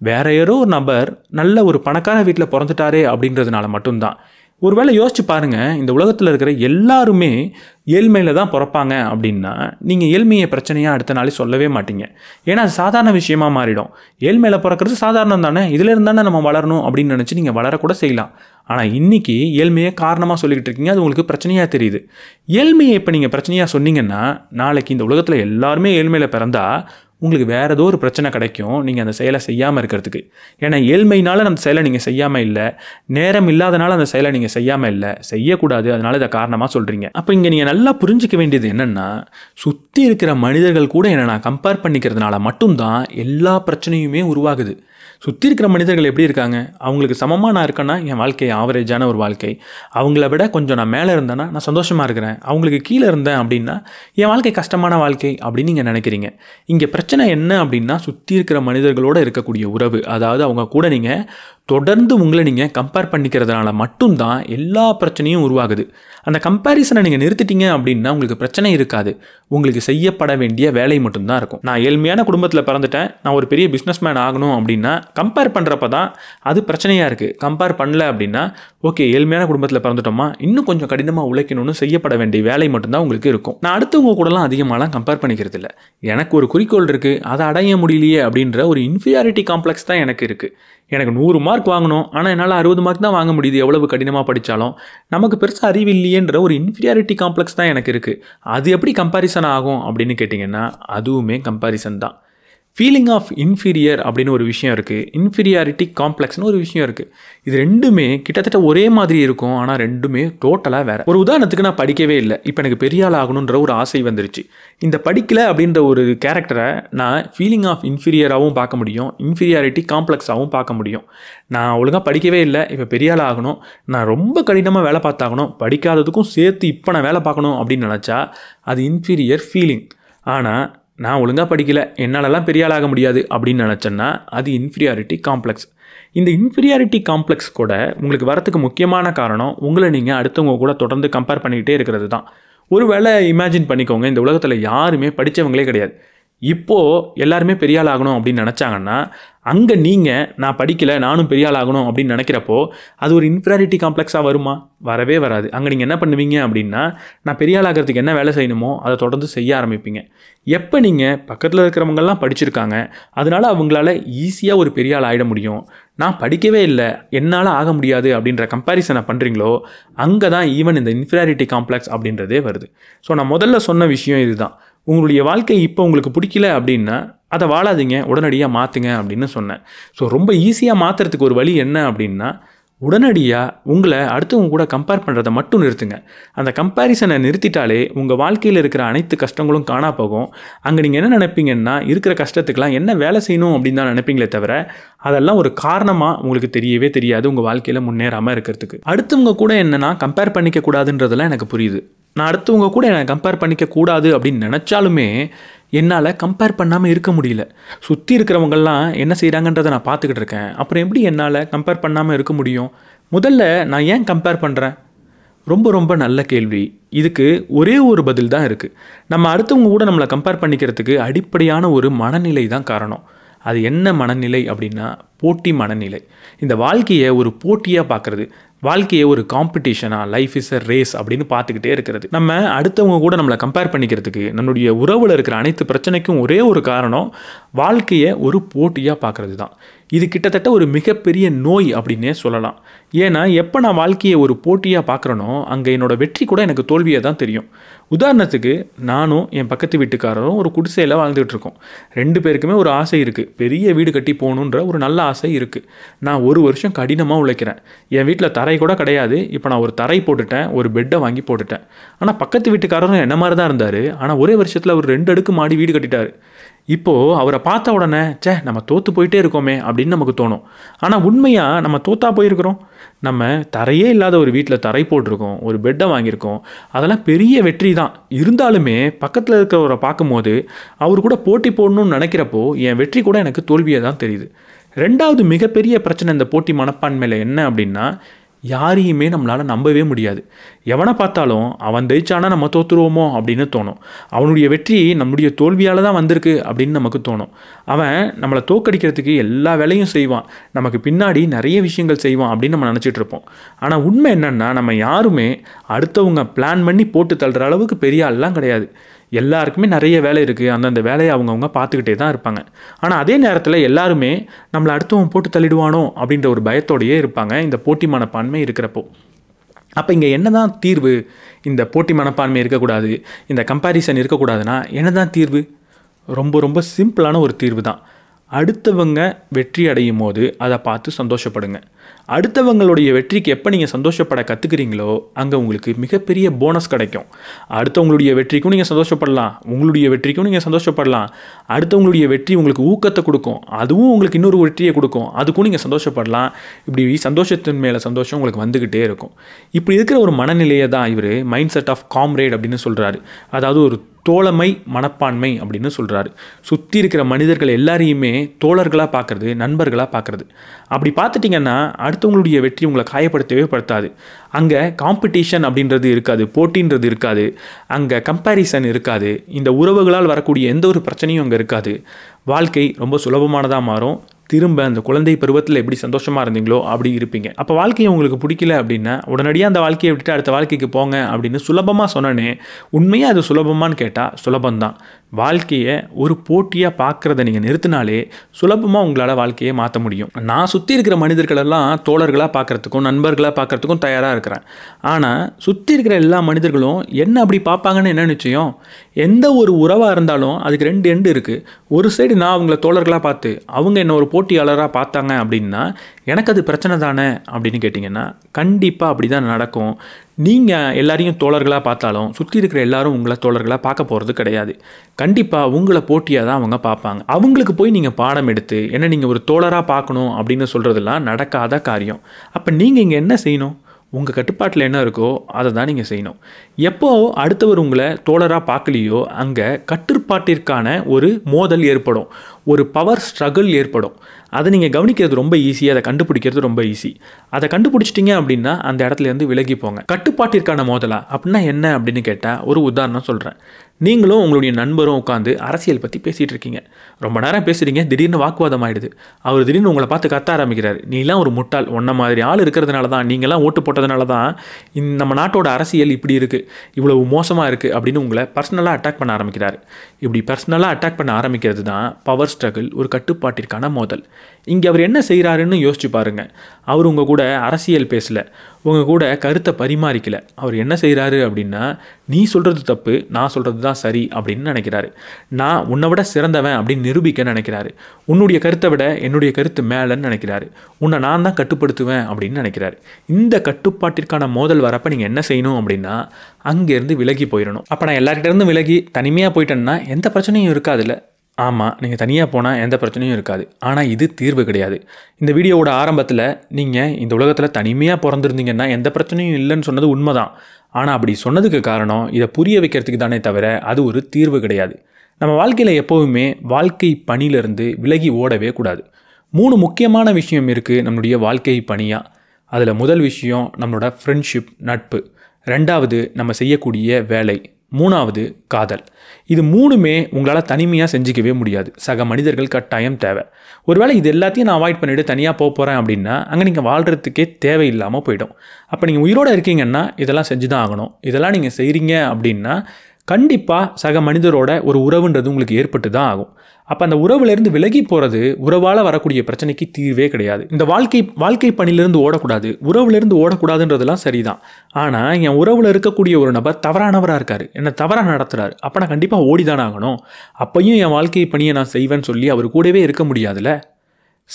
[SPEAKER 1] வேற யாரோ ஒரு நபர் நல்ல ஒரு பணக்கார வீட்டில் பிறந்துட்டாரே அப்படின்றதுனால மட்டும்தான் ஒரு வேளை யோசிச்சு பாருங்கள் இந்த உலகத்தில் இருக்கிற எல்லாருமே ஏழ்மையில் தான் பிறப்பாங்க அப்படின்னா நீங்கள் ஏழ்மையை பிரச்சனையாக அடுத்த நாளே சொல்லவே மாட்டீங்க ஏன்னா அது சாதாரண விஷயமா மாறிடும் ஏழ்மையில் பிறக்கிறது சாதாரணம் தானே இதுலேருந்து தானே நம்ம வளரணும் அப்படின்னு நினச்சி நீங்கள் வளரக்கூட செய்யலாம் ஆனால் இன்றைக்கி ஏழ்மையை காரணமாக சொல்லிக்கிட்டு இருக்கீங்க அது உங்களுக்கு பிரச்சனையாக தெரியுது ஏழ்மையை இப்போ நீங்கள் பிரச்சனையாக சொன்னீங்கன்னா நாளைக்கு இந்த உலகத்தில் எல்லாருமே ஏழ்மையில் பிறந்தால் உங்களுக்கு வேறு ஏதோ ஒரு பிரச்சனை கிடைக்கும் நீங்கள் அந்த செயலை செய்யாமல் இருக்கிறதுக்கு ஏன்னா ஏழ்மையினால் அந்த செயலை நீங்கள் செய்யாமல் இல்லை நேரம் இல்லாதனால அந்த செயலை நீங்கள் செய்யாமல் இல்லை செய்யக்கூடாது அதனால் இதை காரணமாக சொல்கிறீங்க அப்போ இங்கே நீங்கள் நல்லா புரிஞ்சிக்க வேண்டியது என்னென்னா சுற்றி இருக்கிற மனிதர்கள் கூட என்னை நான் கம்பேர் பண்ணிக்கிறதுனால மட்டும்தான் எல்லா பிரச்சனையுமே உருவாகுது சுற்றி இருக்கிற மனிதர்கள் எப்படி இருக்காங்க அவங்களுக்கு சமமாக நான் இருக்கேன்னா என் வாழ்க்கை ஆவரேஜான ஒரு வாழ்க்கை அவங்கள விட கொஞ்சம் நான் மேலே இருந்தேன்னா நான் சந்தோஷமாக இருக்கிறேன் அவங்களுக்கு கீழே இருந்தேன் அப்படின்னா என் வாழ்க்கை கஷ்டமான வாழ்க்கை அப்படின்னு நீங்கள் நினைக்கிறீங்க இங்கே பிரச்சனை என்ன அப்படின்னா சுற்றி இருக்கிற மனிதர்களோடு இருக்கக்கூடிய உறவு அதாவது அவங்க கூட நீங்கள் தொடர்ந்து உங்களை நீங்கள் கம்பேர் பண்ணிக்கிறதுனால மட்டும்தான் எல்லா பிரச்சனையும் உருவாகுது அந்த கம்பேரிசனை நீங்கள் நிறுத்திட்டீங்க அப்படின்னா உங்களுக்கு பிரச்சனை இருக்காது உங்களுக்கு செய்யப்பட வேண்டிய வேலை மட்டும்தான் இருக்கும் நான் ஏழ்மையான குடும்பத்தில் பிறந்துட்டேன் நான் ஒரு பெரிய பிஸ்னஸ் மேன் ஆகணும் அப்படின்னா கம்பேர் பண்ணுறப்ப தான் அது பிரச்சனையாக இருக்குது கம்பேர் பண்ணல அப்படின்னா ஓகே ஏழ்மையான குடும்பத்தில் பிறந்துட்டோமா இன்னும் கொஞ்சம் கடினமாக உழைக்கணும்னு செய்யப்பட வேண்டிய வேலை மட்டும்தான் உங்களுக்கு இருக்கும் நான் அடுத்தவங்க கூடலாம் அதிகமாகலாம் கம்பேர் பண்ணிக்கிறது இல்லை எனக்கு ஒரு குறிக்கோள் இருக்குது அதை அடைய முடியலையே அப்படின்ற ஒரு இன்ஃபீரியாரிட்டி காம்ப்ளெக்ஸ் தான் எனக்கு இருக்குது எனக்கு நூறு மார்க் வாங்கணும் ஆனால் என்னால் அறுபது மார்க் தான் வாங்க முடியுது எவ்வளவு கடினமாக படித்தாலும் நமக்கு பெருசாக அறிவு இல்லையன்ற ஒரு இன்ஃபீரியாரிட்டி காம்ப்ளெக்ஸ் தான் எனக்கு இருக்குது அது எப்படி கம்பாரிசன் ஆகும் அப்படின்னு கேட்டிங்கன்னா அதுவுமே கம்பாரிசன் தான் ஃபீலிங் ஆஃப் இன்ஃபீரியர் அப்படின்னு ஒரு விஷயம் இருக்குது இன்ஃபீரியாரிட்டி காம்ப்ளெக்ஸ்னு ஒரு விஷயம் இருக்குது இது ரெண்டுமே கிட்டத்தட்ட ஒரே மாதிரி இருக்கும் ஆனால் ரெண்டுமே டோட்டலாக வேறு ஒரு உதாரணத்துக்கு நான் படிக்கவே இல்லை இப்போ எனக்கு பெரிய ஆள் ஆகணுன்ற ஒரு ஆசை வந்துருச்சு இந்த படிக்கலை அப்படின்ற ஒரு கேரக்டரை நான் ஃபீலிங் ஆஃப் இன்ஃபீரியராகவும் பார்க்க முடியும் இன்ஃபீரியாரிட்டி காம்ப்ளெக்ஸாகவும் பார்க்க முடியும் நான் ஒழுங்காக படிக்கவே இல்லை இப்போ பெரிய ஆள் ஆகணும் நான் ரொம்ப கடினமாக வேலை பார்த்தாகணும் படிக்காததுக்கும் சேர்த்து இப்போ நான் வேலை பார்க்கணும் அப்படின்னு நினச்சா அது இன்ஃபீரியர் ஃபீலிங் ஆனால் நான் ஒழுங்காக படிக்கலை என்னாலலாம் பெரிய ஆளாக முடியாது அப்படின்னு நினச்சேன்னா அது இன்ஃபீரியாரிட்டி காம்ப்ளெக்ஸ் இந்த இன்ஃபீரியாரிட்டி காம்ப்ளெக்ஸ் கூட உங்களுக்கு வரத்துக்கு முக்கியமான காரணம் உங்களை நீங்கள் அடுத்தவங்க கூட தொடர்ந்து கம்பேர் பண்ணிக்கிட்டே இருக்கிறது தான் ஒருவேளை இமேஜின் பண்ணிக்கோங்க இந்த உலகத்தில் யாருமே படித்தவங்களே கிடையாது இப்போது எல்லாருமே பெரியாள் ஆகணும் அப்படின்னு நினச்சாங்கன்னா அங்கே நீங்கள் நான் படிக்கலை நானும் பெரியாள் ஆகணும் அப்படின்னு நினைக்கிறப்போ அது ஒரு இன்ஃபீரியாரிட்டி காம்ப்ளெக்ஸாக வருமா வரவே வராது அங்கே நீங்கள் என்ன பண்ணுவீங்க அப்படின்னா நான் பெரியாள் ஆகிறதுக்கு என்ன வேலை செய்யணுமோ அதை தொடர்ந்து செய்ய ஆரம்பிப்பீங்க எப்போ நீங்கள் பக்கத்தில் இருக்கிறவங்கெல்லாம் படிச்சிருக்காங்க அதனால் அவங்களால ஈஸியாக ஒரு பெரியாள் ஆகிட முடியும் நான் படிக்கவே இல்லை என்னால் ஆக முடியாது அப்படின்ற கம்பேரிசனை பண்ணுறீங்களோ அங்கே தான் ஈவன் இந்த இன்ஃபீரியாரிட்டி காம்ப்ளெக்ஸ் அப்படின்றதே வருது ஸோ நான் முதல்ல சொன்ன விஷயம் இதுதான் உங்களுடைய வாழ்க்கை இப்போ உங்களுக்கு பிடிக்கல அப்படின்னா அதை வாழாதீங்க உடனடியாக மாற்றுங்க அப்படின்னு சொன்னேன் ஸோ ரொம்ப ஈஸியாக மாற்றுறதுக்கு ஒரு வழி என்ன அப்படின்னா உடனடியாக உங்களை அடுத்தவங்க கூட கம்பேர் பண்ணுறத மட்டும் நிறுத்துங்க அந்த கம்பேரிசனை நிறுத்திட்டாலே உங்கள் வாழ்க்கையில் இருக்கிற அனைத்து கஷ்டங்களும் காணா போகும் அங்கே நீங்கள் என்ன நினைப்பீங்கன்னா இருக்கிற கஷ்டத்துக்கெலாம் என்ன வேலை செய்யணும் அப்படின்னு தான் நினைப்பீங்களே தவிர அதெல்லாம் ஒரு காரணமாக உங்களுக்கு தெரியவே தெரியாது உங்கள் வாழ்க்கையில் முன்னேறாமல் இருக்கிறதுக்கு அடுத்தவங்க கூட என்னென்னா கம்பேர் பண்ணிக்க கூடாதுன்றதெல்லாம் எனக்கு புரியுது நான் அடுத்தவங்க கூட என்னை கம்பேர் பண்ணிக்க கூடாது அப்படின்னு நினச்சாலுமே என்னால் கம்பேர் பண்ணாமல் இருக்க முடியல சுற்றி இருக்கிறவங்கெல்லாம் என்ன செய்கிறாங்கன்றதை நான் பார்த்துக்கிட்டு இருக்கேன் அப்புறம் எப்படி என்னால் கம்பேர் பண்ணாமல் இருக்க முடியும் முதல்ல நான் ஏன் கம்பேர் பண்ணுறேன் ரொம்ப ரொம்ப நல்ல கேள்வி இதுக்கு ஒரே ஒரு பதில் தான் இருக்குது நம்ம அடுத்தவங்க கூட நம்மளை கம்பேர் பண்ணிக்கிறதுக்கு அடிப்படையான ஒரு மனநிலை தான் காரணம் அது என்ன மனநிலை அப்படின்னா போட்டி மனநிலை இந்த வாழ்க்கையை ஒரு போட்டியாக பார்க்குறது வாழ்க்கையை ஒரு காம்படிஷனா லைஃப் இஸ் அ ரேஸ் அப்படின்னு பார்த்துக்கிட்டே இருக்கிறது நம்ம அடுத்தவங்க கூட நம்மளை கம்பேர் பண்ணிக்கிறதுக்கு நம்மளுடைய உறவில் இருக்கிற அனைத்து பிரச்சனைக்கும் ஒரே ஒரு காரணம் வாழ்க்கையை ஒரு போட்டியாக பார்க்குறது தான் இது கிட்டத்தட்ட ஒரு மிகப்பெரிய நோய் அப்படின்னே சொல்லலாம் ஏன்னா எப்போ நான் வாழ்க்கையை ஒரு போட்டியாக பார்க்குறேனோ அங்கே என்னோடய வெற்றி கூட எனக்கு தோல்வியாக தான் தெரியும் உதாரணத்துக்கு நானும் என் பக்கத்து வீட்டுக்காரரும் ஒரு குடிசையில் வாழ்ந்துகிட்டு இருக்கோம் ரெண்டு பேருக்குமே ஒரு ஆசை இருக்குது பெரிய வீடு கட்டி போகணுன்ற ஒரு நல்ல ஆசை இருக்குது நான் ஒரு வருஷம் கடினமாக உழைக்கிறேன் என் வீட்டில் தரை கூட கிடையாது இப்போ நான் ஒரு தரை போட்டுட்டேன் ஒரு பெட்டை வாங்கி போட்டுட்டேன் ஆனால் பக்கத்து வீட்டுக்காரரும் என்ன மாதிரி தான் இருந்தார் ஆனால் ஒரே வருஷத்தில் அவர் ரெண்டு அடுக்கு மாடி வீடு கட்டிட்டார் இப்போது அவரை பார்த்த உடனே சே நம்ம தோற்று போயிட்டே இருக்கோமே அப்படின்னு நமக்கு தோணும் ஆனால் உண்மையாக நம்ம தோத்தா போயிருக்கிறோம் நம்ம தரையே இல்லாத ஒரு வீட்டில் தரை போட்டிருக்கோம் ஒரு பெட்டை வாங்கியிருக்கோம் அதெல்லாம் பெரிய வெற்றி தான் இருந்தாலுமே பக்கத்தில் இருக்கிறவரை பார்க்கும்போது அவர் கூட போட்டி போடணும்னு நினைக்கிறப்போ என் வெற்றி கூட எனக்கு தோல்வியாக தான் தெரியுது ரெண்டாவது மிகப்பெரிய பிரச்சனை இந்த போட்டி மனப்பான்மையில் என்ன அப்படின்னா யாரையுமே நம்மளால் நம்பவே முடியாது எவனை பார்த்தாலும் அவன் தைச்சானா நம்ம தோற்றுருவோமோ அப்படின்னு தோணும் அவனுடைய வெற்றி நம்முடைய தோல்வியால் தான் வந்திருக்கு அப்படின்னு நமக்கு தோணும் அவன் நம்மளை தோக்கடிக்கிறதுக்கு எல்லா வேலையும் செய்வான் நமக்கு பின்னாடி நிறைய விஷயங்கள் செய்வான் அப்படின்னு நம்ம நினச்சிட்டு இருப்போம் ஆனால் உண்மை என்னென்னா நம்ம யாருமே அடுத்தவங்க பிளான் பண்ணி போட்டு தள்ளுற அளவுக்கு பெரிய ஆள்லாம் கிடையாது எல்லாருக்குமே நிறைய வேலை இருக்குது அந்தந்த வேலையை அவங்கவுங்க பார்த்துக்கிட்டே தான் இருப்பாங்க ஆனால் அதே நேரத்தில் எல்லாருமே நம்மளை அடுத்தவன் போட்டு தள்ளிடுவானோ அப்படின்ற ஒரு பயத்தோடையே இருப்பாங்க இந்த போட்டி மனப்பான்மை இருக்கிறப்போ அப்போ இங்கே என்ன தான் தீர்வு இந்த போட்டி மனப்பான்மை இருக்கக்கூடாது இந்த கம்பேரிசன் இருக்கக்கூடாதுன்னா என்ன தான் தீர்வு ரொம்ப ரொம்ப சிம்பிளான ஒரு தீர்வு தான் அடுத்தவங்க வெற்றி அடையும் போது அதை பார்த்து சந்தோஷப்படுங்க அடுத்தவங்களுடைய வெற்றிக்கு எப்போ நீங்கள் சந்தோஷப்பட கற்றுக்கிறீங்களோ அங்கே உங்களுக்கு மிகப்பெரிய போனஸ் கிடைக்கும் அடுத்தவங்களுடைய வெற்றிக்கும் நீங்கள் சந்தோஷப்படலாம் உங்களுடைய வெற்றிக்கும் நீங்கள் சந்தோஷப்படலாம் அடுத்தவங்களுடைய வெற்றி உங்களுக்கு ஊக்கத்தை கொடுக்கும் அதுவும் உங்களுக்கு இன்னொரு வெற்றியை கொடுக்கும் அதுக்கும் நீங்கள் சந்தோஷப்படலாம் இப்படி சந்தோஷத்தின் மேலே சந்தோஷம் உங்களுக்கு வந்துக்கிட்டே இருக்கும் இப்படி இருக்கிற ஒரு மனநிலையை தான் இவர் மைண்ட் செட் ஆஃப் காம்ரேட் அப்படின்னு சொல்கிறாரு அதாவது ஒரு தோழமை மனப்பான்மை அப்படின்னு சொல்கிறாரு சுற்றி இருக்கிற மனிதர்கள் எல்லாரையுமே தோழர்களாக பார்க்குறது நண்பர்களாக பார்க்குறது அப்படி பார்த்துட்டிங்கன்னா அடுத்தவங்களுடைய வெற்றி உங்களை காயப்படுத்தவே படுத்தாது அங்கே காம்படிஷன் அப்படின்றது இருக்காது போட்டின்றது இருக்காது அங்கே கம்பேரிசன் இருக்காது இந்த உறவுகளால் வரக்கூடிய எந்த ஒரு பிரச்சனையும் அங்கே இருக்காது வாழ்க்கை ரொம்ப சுலபமானதாக மாறும் திரும்ப அந்த குழந்தை பருவத்தில் எப்படி சந்தோஷமாக இருந்தீங்களோ அப்படி இருப்பீங்க அப்போ வாழ்க்கையை உங்களுக்கு பிடிக்கல அப்படின்னா உடனடியாக அந்த வாழ்க்கையை விட்டுட்டு அடுத்த வாழ்க்கைக்கு போங்க அப்படின்னு சுலபமாக சொன்னனே உண்மையாக அது சுலபமானு கேட்டால் சுலபம்தான் வாழ்க்கையை ஒரு போட்டியாக பார்க்குறத நீங்கள் நிறுத்தினாலே சுலபமாக உங்களால் வாழ்க்கையை மாற்ற முடியும் நான் சுற்றி இருக்கிற மனிதர்களெல்லாம் தோழர்களாக பார்க்குறதுக்கும் நண்பர்களாக பார்க்குறதுக்கும் தயாராக இருக்கிறேன் ஆனால் சுற்றி இருக்கிற எல்லா மனிதர்களும் என்ன அப்படி பார்ப்பாங்கன்னு என்ன நிச்சயம் எந்த ஒரு உறவாக இருந்தாலும் அதுக்கு ரெண்டு எண்டு இருக்குது ஒரு சைடு நான் அவங்கள தோழர்களாக பார்த்து அவங்க என்ன ஒரு போட்டியாளராக பார்த்தாங்க அப்படின்னா எனக்கு அது பிரச்சனை தானே அப்படின்னு கேட்டிங்கன்னா கண்டிப்பாக அப்படி தான் நடக்கும் நீங்கள் எல்லாரையும் தோழர்களாக பார்த்தாலும் சுற்றி இருக்கிற எல்லாரும் உங்களை தோழர்களாக பார்க்க போகிறது கிடையாது கண்டிப்பாக உங்களை போட்டியாக தான் அவங்க பார்ப்பாங்க அவங்களுக்கு போய் நீங்கள் பாடம் எடுத்து என்ன நீங்கள் ஒரு தோழராக பார்க்கணும் அப்படின்னு சொல்கிறதெல்லாம் நடக்காத காரியம் அப்போ நீங்கள் இங்கே என்ன செய்யணும் உங்கள் கட்டுப்பாட்டில் என்ன இருக்கோ அதை தான் நீங்கள் செய்யணும் எப்போ அடுத்தவர் உங்களை தோழராக பார்க்கலையோ அங்கே கட்டுப்பாட்டிற்கான ஒரு மோதல் ஏற்படும் ஒரு பவர் ஸ்ட்ரகிள் ஏற்படும் அதை நீங்கள் கவனிக்கிறது ரொம்ப ஈஸி அதை கண்டுபிடிக்கிறது ரொம்ப ஈஸி அதை கண்டுபிடிச்சிட்டிங்க அப்படின்னா அந்த இடத்துலேருந்து விலகி போங்க கட்டுப்பாட்டிற்கான மோதலா அப்படின்னா என்ன அப்படின்னு கேட்டால் ஒரு உதாரணம் சொல்கிறேன் நீங்களும் உங்களுடைய நண்பரும் உட்காந்து அரசியல் பற்றி பேசிகிட்டு இருக்கீங்க ரொம்ப நேரம் பேசுகிறீங்க திடீர்னு வாக்குவாதம் ஆகிடுது அவர் திடீர்னு உங்களை பார்த்து கத்த ஆரம்பிக்கிறார் நீலாம் ஒரு முட்டாள் ஒன்றை மாதிரி ஆள் இருக்கிறதுனால தான் நீங்களாம் ஓட்டு போட்டதுனால தான் நம்ம நாட்டோட அரசியல் இப்படி இருக்குது இவ்வளவு மோசமாக இருக்குது அப்படின்னு உங்களை பர்சனலாக அட்டாக் பண்ண ஆரம்பிக்கிறார் இப்படி பர்சனலாக அட்டாக் பண்ண ஆரம்பிக்கிறது தான் பவர் ஸ்ட்ரகிள் ஒரு கட்டுப்பாட்டிற்கான மோதல் இங்கே அவர் என்ன செய்கிறாருன்னு யோசிச்சு பாருங்கள் அவர் உங்கள் கூட அரசியல் பேசலை உங்கள் கூட கருத்தை பரிமாறிக்கல அவர் என்ன செய்கிறாரு அப்படின்னா நீ சொல்கிறது தப்பு நான் சொல்கிறது தான் சரி அப்படின்னு நினைக்கிறாரு நான் உன்னை விட சிறந்தவன் அப்படின்னு நிரூபிக்க நினைக்கிறாரு உன்னுடைய கருத்தை விட என்னுடைய கருத்து மேலேன்னு நினைக்கிறாரு உன்னை நான் தான் கட்டுப்படுத்துவேன் அப்படின்னு நினைக்கிறாரு இந்த கட்டுப்பாட்டிற்கான மோதல் வரப்போ நீங்கள் என்ன செய்யணும் அப்படின்னா அங்கேருந்து விலகி போயிடணும் அப்போ நான் எல்லார்கிட்டேருந்து விலகி தனிமையாக போயிட்டேன்னா எந்த பிரச்சனையும் இருக்காதுல்ல ஆமாம் நீங்கள் தனியாக போனால் எந்த பிரச்சனையும் இருக்காது ஆனால் இது தீர்வு கிடையாது இந்த வீடியோவோட ஆரம்பத்தில் நீங்கள் இந்த உலகத்தில் தனிமையாக பிறந்திருந்தீங்கன்னா எந்த பிரச்சனையும் இல்லைன்னு சொன்னது உண்மைதான் ஆனால் அப்படி சொன்னதுக்கு காரணம் இதை புரிய வைக்கிறதுக்கு தானே தவிர அது ஒரு தீர்வு கிடையாது நம்ம வாழ்க்கையில் எப்போவுமே வாழ்க்கை பணியிலிருந்து விலகி ஓடவே கூடாது மூணு முக்கியமான விஷயம் இருக்குது நம்மளுடைய வாழ்க்கை பணியாக அதில் முதல் விஷயம் நம்மளோட ஃப்ரெண்ட்ஷிப் நட்பு ரெண்டாவது நம்ம செய்யக்கூடிய வேலை மூணாவது காதல் இது மூணுமே உங்களால் தனிமையாக செஞ்சுக்கவே முடியாது சக மனிதர்கள் கட்டாயம் தேவை ஒருவேளை இது எல்லாத்தையும் நான் அவாய்ட் பண்ணிவிட்டு தனியாக போக போகிறேன் அப்படின்னா அங்கே நீங்கள் வாழ்கிறதுக்கே தேவையில்லாமல் போயிடும் அப்போ நீங்கள் உயிரோடு இருக்கீங்கன்னா இதெல்லாம் செஞ்சு தான் ஆகணும் இதெல்லாம் நீங்கள் செய்கிறீங்க அப்படின்னா கண்டிப்பாக சக மனிதரோட ஒரு உறவுன்றது உங்களுக்கு ஏற்பட்டு தான் ஆகும் அப்போ அந்த உறவுலேருந்து விலகி போகிறது உறவால் வரக்கூடிய பிரச்சனைக்கு தீர்வே கிடையாது இந்த வாழ்க்கை வாழ்க்கை பணியிலேருந்து ஓடக்கூடாது உறவுலேருந்து ஓடக்கூடாதுன்றதெல்லாம் சரிதான் ஆனால் என் உறவில் இருக்கக்கூடிய ஒரு நபர் தவறானவராக இருக்கார் என்னை தவறாக நடத்துகிறாரு அப்போ நான் கண்டிப்பாக ஓடிதான் ஆகணும் அப்பையும் என் வாழ்க்கை பணியை நான் செய்வேன்னு சொல்லி அவர் கூடவே இருக்க முடியாதுல்ல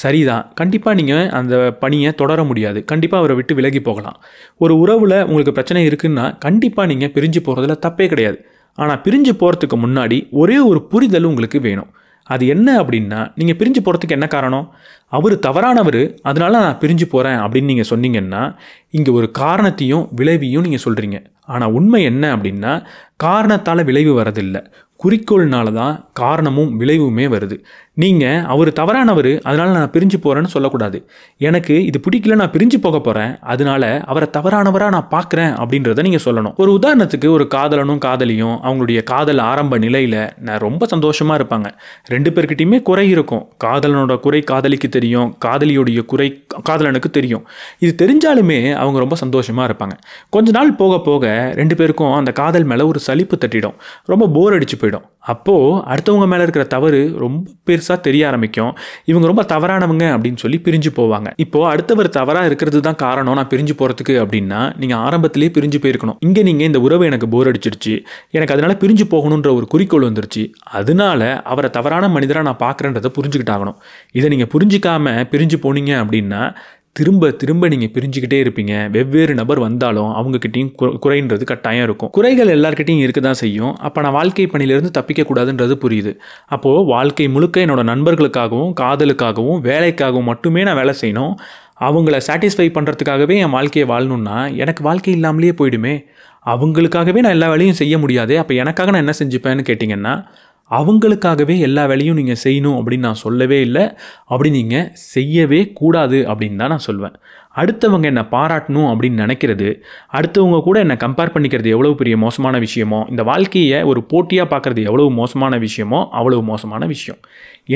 [SPEAKER 1] சரிதான் கண்டிப்பாக நீங்கள் அந்த பணியை தொடர முடியாது கண்டிப்பாக அவரை விட்டு விலகி போகலாம் ஒரு உறவில் உங்களுக்கு பிரச்சனை இருக்குன்னா கண்டிப்பாக நீங்கள் பிரிஞ்சு போகிறதுல தப்பே கிடையாது ஆனால் பிரிஞ்சு போகிறதுக்கு முன்னாடி ஒரே ஒரு புரிதல் உங்களுக்கு வேணும் அது என்ன அப்படின்னா நீங்கள் பிரிஞ்சு போகிறதுக்கு என்ன காரணம் அவர் தவறானவர் அதனால நான் பிரிஞ்சு போகிறேன் அப்படின்னு நீங்கள் சொன்னீங்கன்னா இங்கே ஒரு காரணத்தையும் விளைவையும் நீங்கள் சொல்கிறீங்க ஆனால் உண்மை என்ன அப்படின்னா காரணத்தால் விளைவு வரதில்லை குறிக்கோள்னால தான் காரணமும் விளைவுமே வருது நீங்கள் அவர் தவறானவர் அதனால் நான் பிரிஞ்சு போகிறேன்னு சொல்லக்கூடாது எனக்கு இது பிடிக்கல நான் பிரிஞ்சு போக போகிறேன் அதனால அவரை தவறானவராக நான் பார்க்குறேன் அப்படின்றத நீங்கள் சொல்லணும் ஒரு உதாரணத்துக்கு ஒரு காதலனும் காதலியும் அவங்களுடைய காதல் ஆரம்ப நிலையில் நான் ரொம்ப சந்தோஷமாக இருப்பாங்க ரெண்டு பேர்கிட்டையுமே குறை இருக்கும் காதலனோட குறை காதலிக்கு தெரியும் காதலியுடைய குறை காதலனுக்கு தெரியும் இது தெரிஞ்சாலுமே அவங்க ரொம்ப சந்தோஷமாக இருப்பாங்க கொஞ்ச நாள் போக போக ரெண்டு பேருக்கும் அந்த காதல் மேலே ஒரு சலிப்பு தட்டிடும் ரொம்ப போர் அடித்து போயிடும் அப்போது அடுத்தவங்க மேலே இருக்கிற தவறு ரொம்ப பெருசாக தெரிய ஆரம்பிக்கும் இவங்க ரொம்ப தவறானவங்க அப்படின்னு சொல்லி பிரிஞ்சு போவாங்க இப்போது அடுத்தவர் தவறாக இருக்கிறது தான் காரணம் நான் பிரிஞ்சு போகிறதுக்கு அப்படின்னா நீங்கள் ஆரம்பத்திலேயே பிரிஞ்சு போயிருக்கணும் இங்கே நீங்கள் இந்த உறவு எனக்கு போர் அடிச்சிருச்சு எனக்கு அதனால் பிரிஞ்சு போகணுன்ற ஒரு குறிக்கோள் வந்துருச்சு அதனால அவரை தவறான மனிதராக நான் பார்க்குறேன்றதை புரிஞ்சுக்கிட்டாகணும் இதை நீங்கள் புரிஞ்சிக்காமல் பிரிஞ்சு போனீங்க அப்படின்னா திரும்ப திரும்ப நீங்கள் பிரிஞ்சுக்கிட்டே இருப்பீங்க வெவ்வேறு நபர் வந்தாலும் அவங்கக்கிட்டையும் குறைன்றது கட்டாயம் இருக்கும் குறைகள் எல்லாருக்கிட்டையும் இருக்க தான் செய்யும் அப்போ நான் வாழ்க்கை பணியிலிருந்து கூடாதுன்றது புரியுது அப்போது வாழ்க்கை முழுக்க என்னோடய நண்பர்களுக்காகவும் காதலுக்காகவும் வேலைக்காகவும் மட்டுமே நான் வேலை செய்யணும் அவங்கள சாட்டிஸ்ஃபை பண்ணுறதுக்காகவே என் வாழ்க்கையை வாழணுன்னா எனக்கு வாழ்க்கை இல்லாமலேயே போயிடுமே அவங்களுக்காகவே நான் எல்லா வேலையும் செய்ய முடியாது அப்போ எனக்காக நான் என்ன செஞ்சுப்பேன்னு கேட்டிங்கன்னா அவங்களுக்காகவே எல்லா வேலையும் நீங்கள் செய்யணும் அப்படின்னு நான் சொல்லவே இல்லை அப்படி நீங்கள் செய்யவே கூடாது அப்படின்னு தான் நான் சொல்வேன் அடுத்தவங்க என்னை பாராட்டணும் அப்படின்னு நினைக்கிறது அடுத்தவங்க கூட என்னை கம்பேர் பண்ணிக்கிறது எவ்வளோ பெரிய மோசமான விஷயமோ இந்த வாழ்க்கையை ஒரு போட்டியாக பார்க்குறது எவ்வளோ மோசமான விஷயமோ அவ்வளோ மோசமான விஷயம்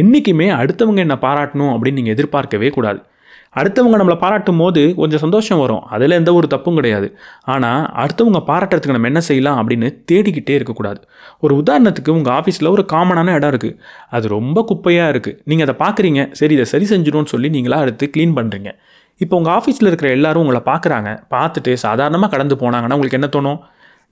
[SPEAKER 1] என்றைக்குமே அடுத்தவங்க என்னை பாராட்டணும் அப்படின்னு நீங்கள் எதிர்பார்க்கவே கூடாது அடுத்தவங்க நம்மளை பாராட்டும் போது கொஞ்சம் சந்தோஷம் வரும் அதில் எந்த ஒரு தப்பும் கிடையாது ஆனால் அடுத்தவங்க பாராட்டுறதுக்கு நம்ம என்ன செய்யலாம் அப்படின்னு தேடிக்கிட்டே இருக்கக்கூடாது ஒரு உதாரணத்துக்கு உங்கள் ஆஃபீஸில் ஒரு காமனான இடம் இருக்குது அது ரொம்ப குப்பையாக இருக்குது நீங்கள் அதை பார்க்குறீங்க சரி இதை சரி செஞ்சிடும்னு சொல்லி நீங்களாக அடுத்து க்ளீன் பண்ணுறீங்க இப்போ உங்கள் ஆஃபீஸில் இருக்கிற எல்லோரும் உங்களை பார்க்குறாங்க பார்த்துட்டு சாதாரணமாக கடந்து போனாங்கன்னா உங்களுக்கு என்ன தோணும்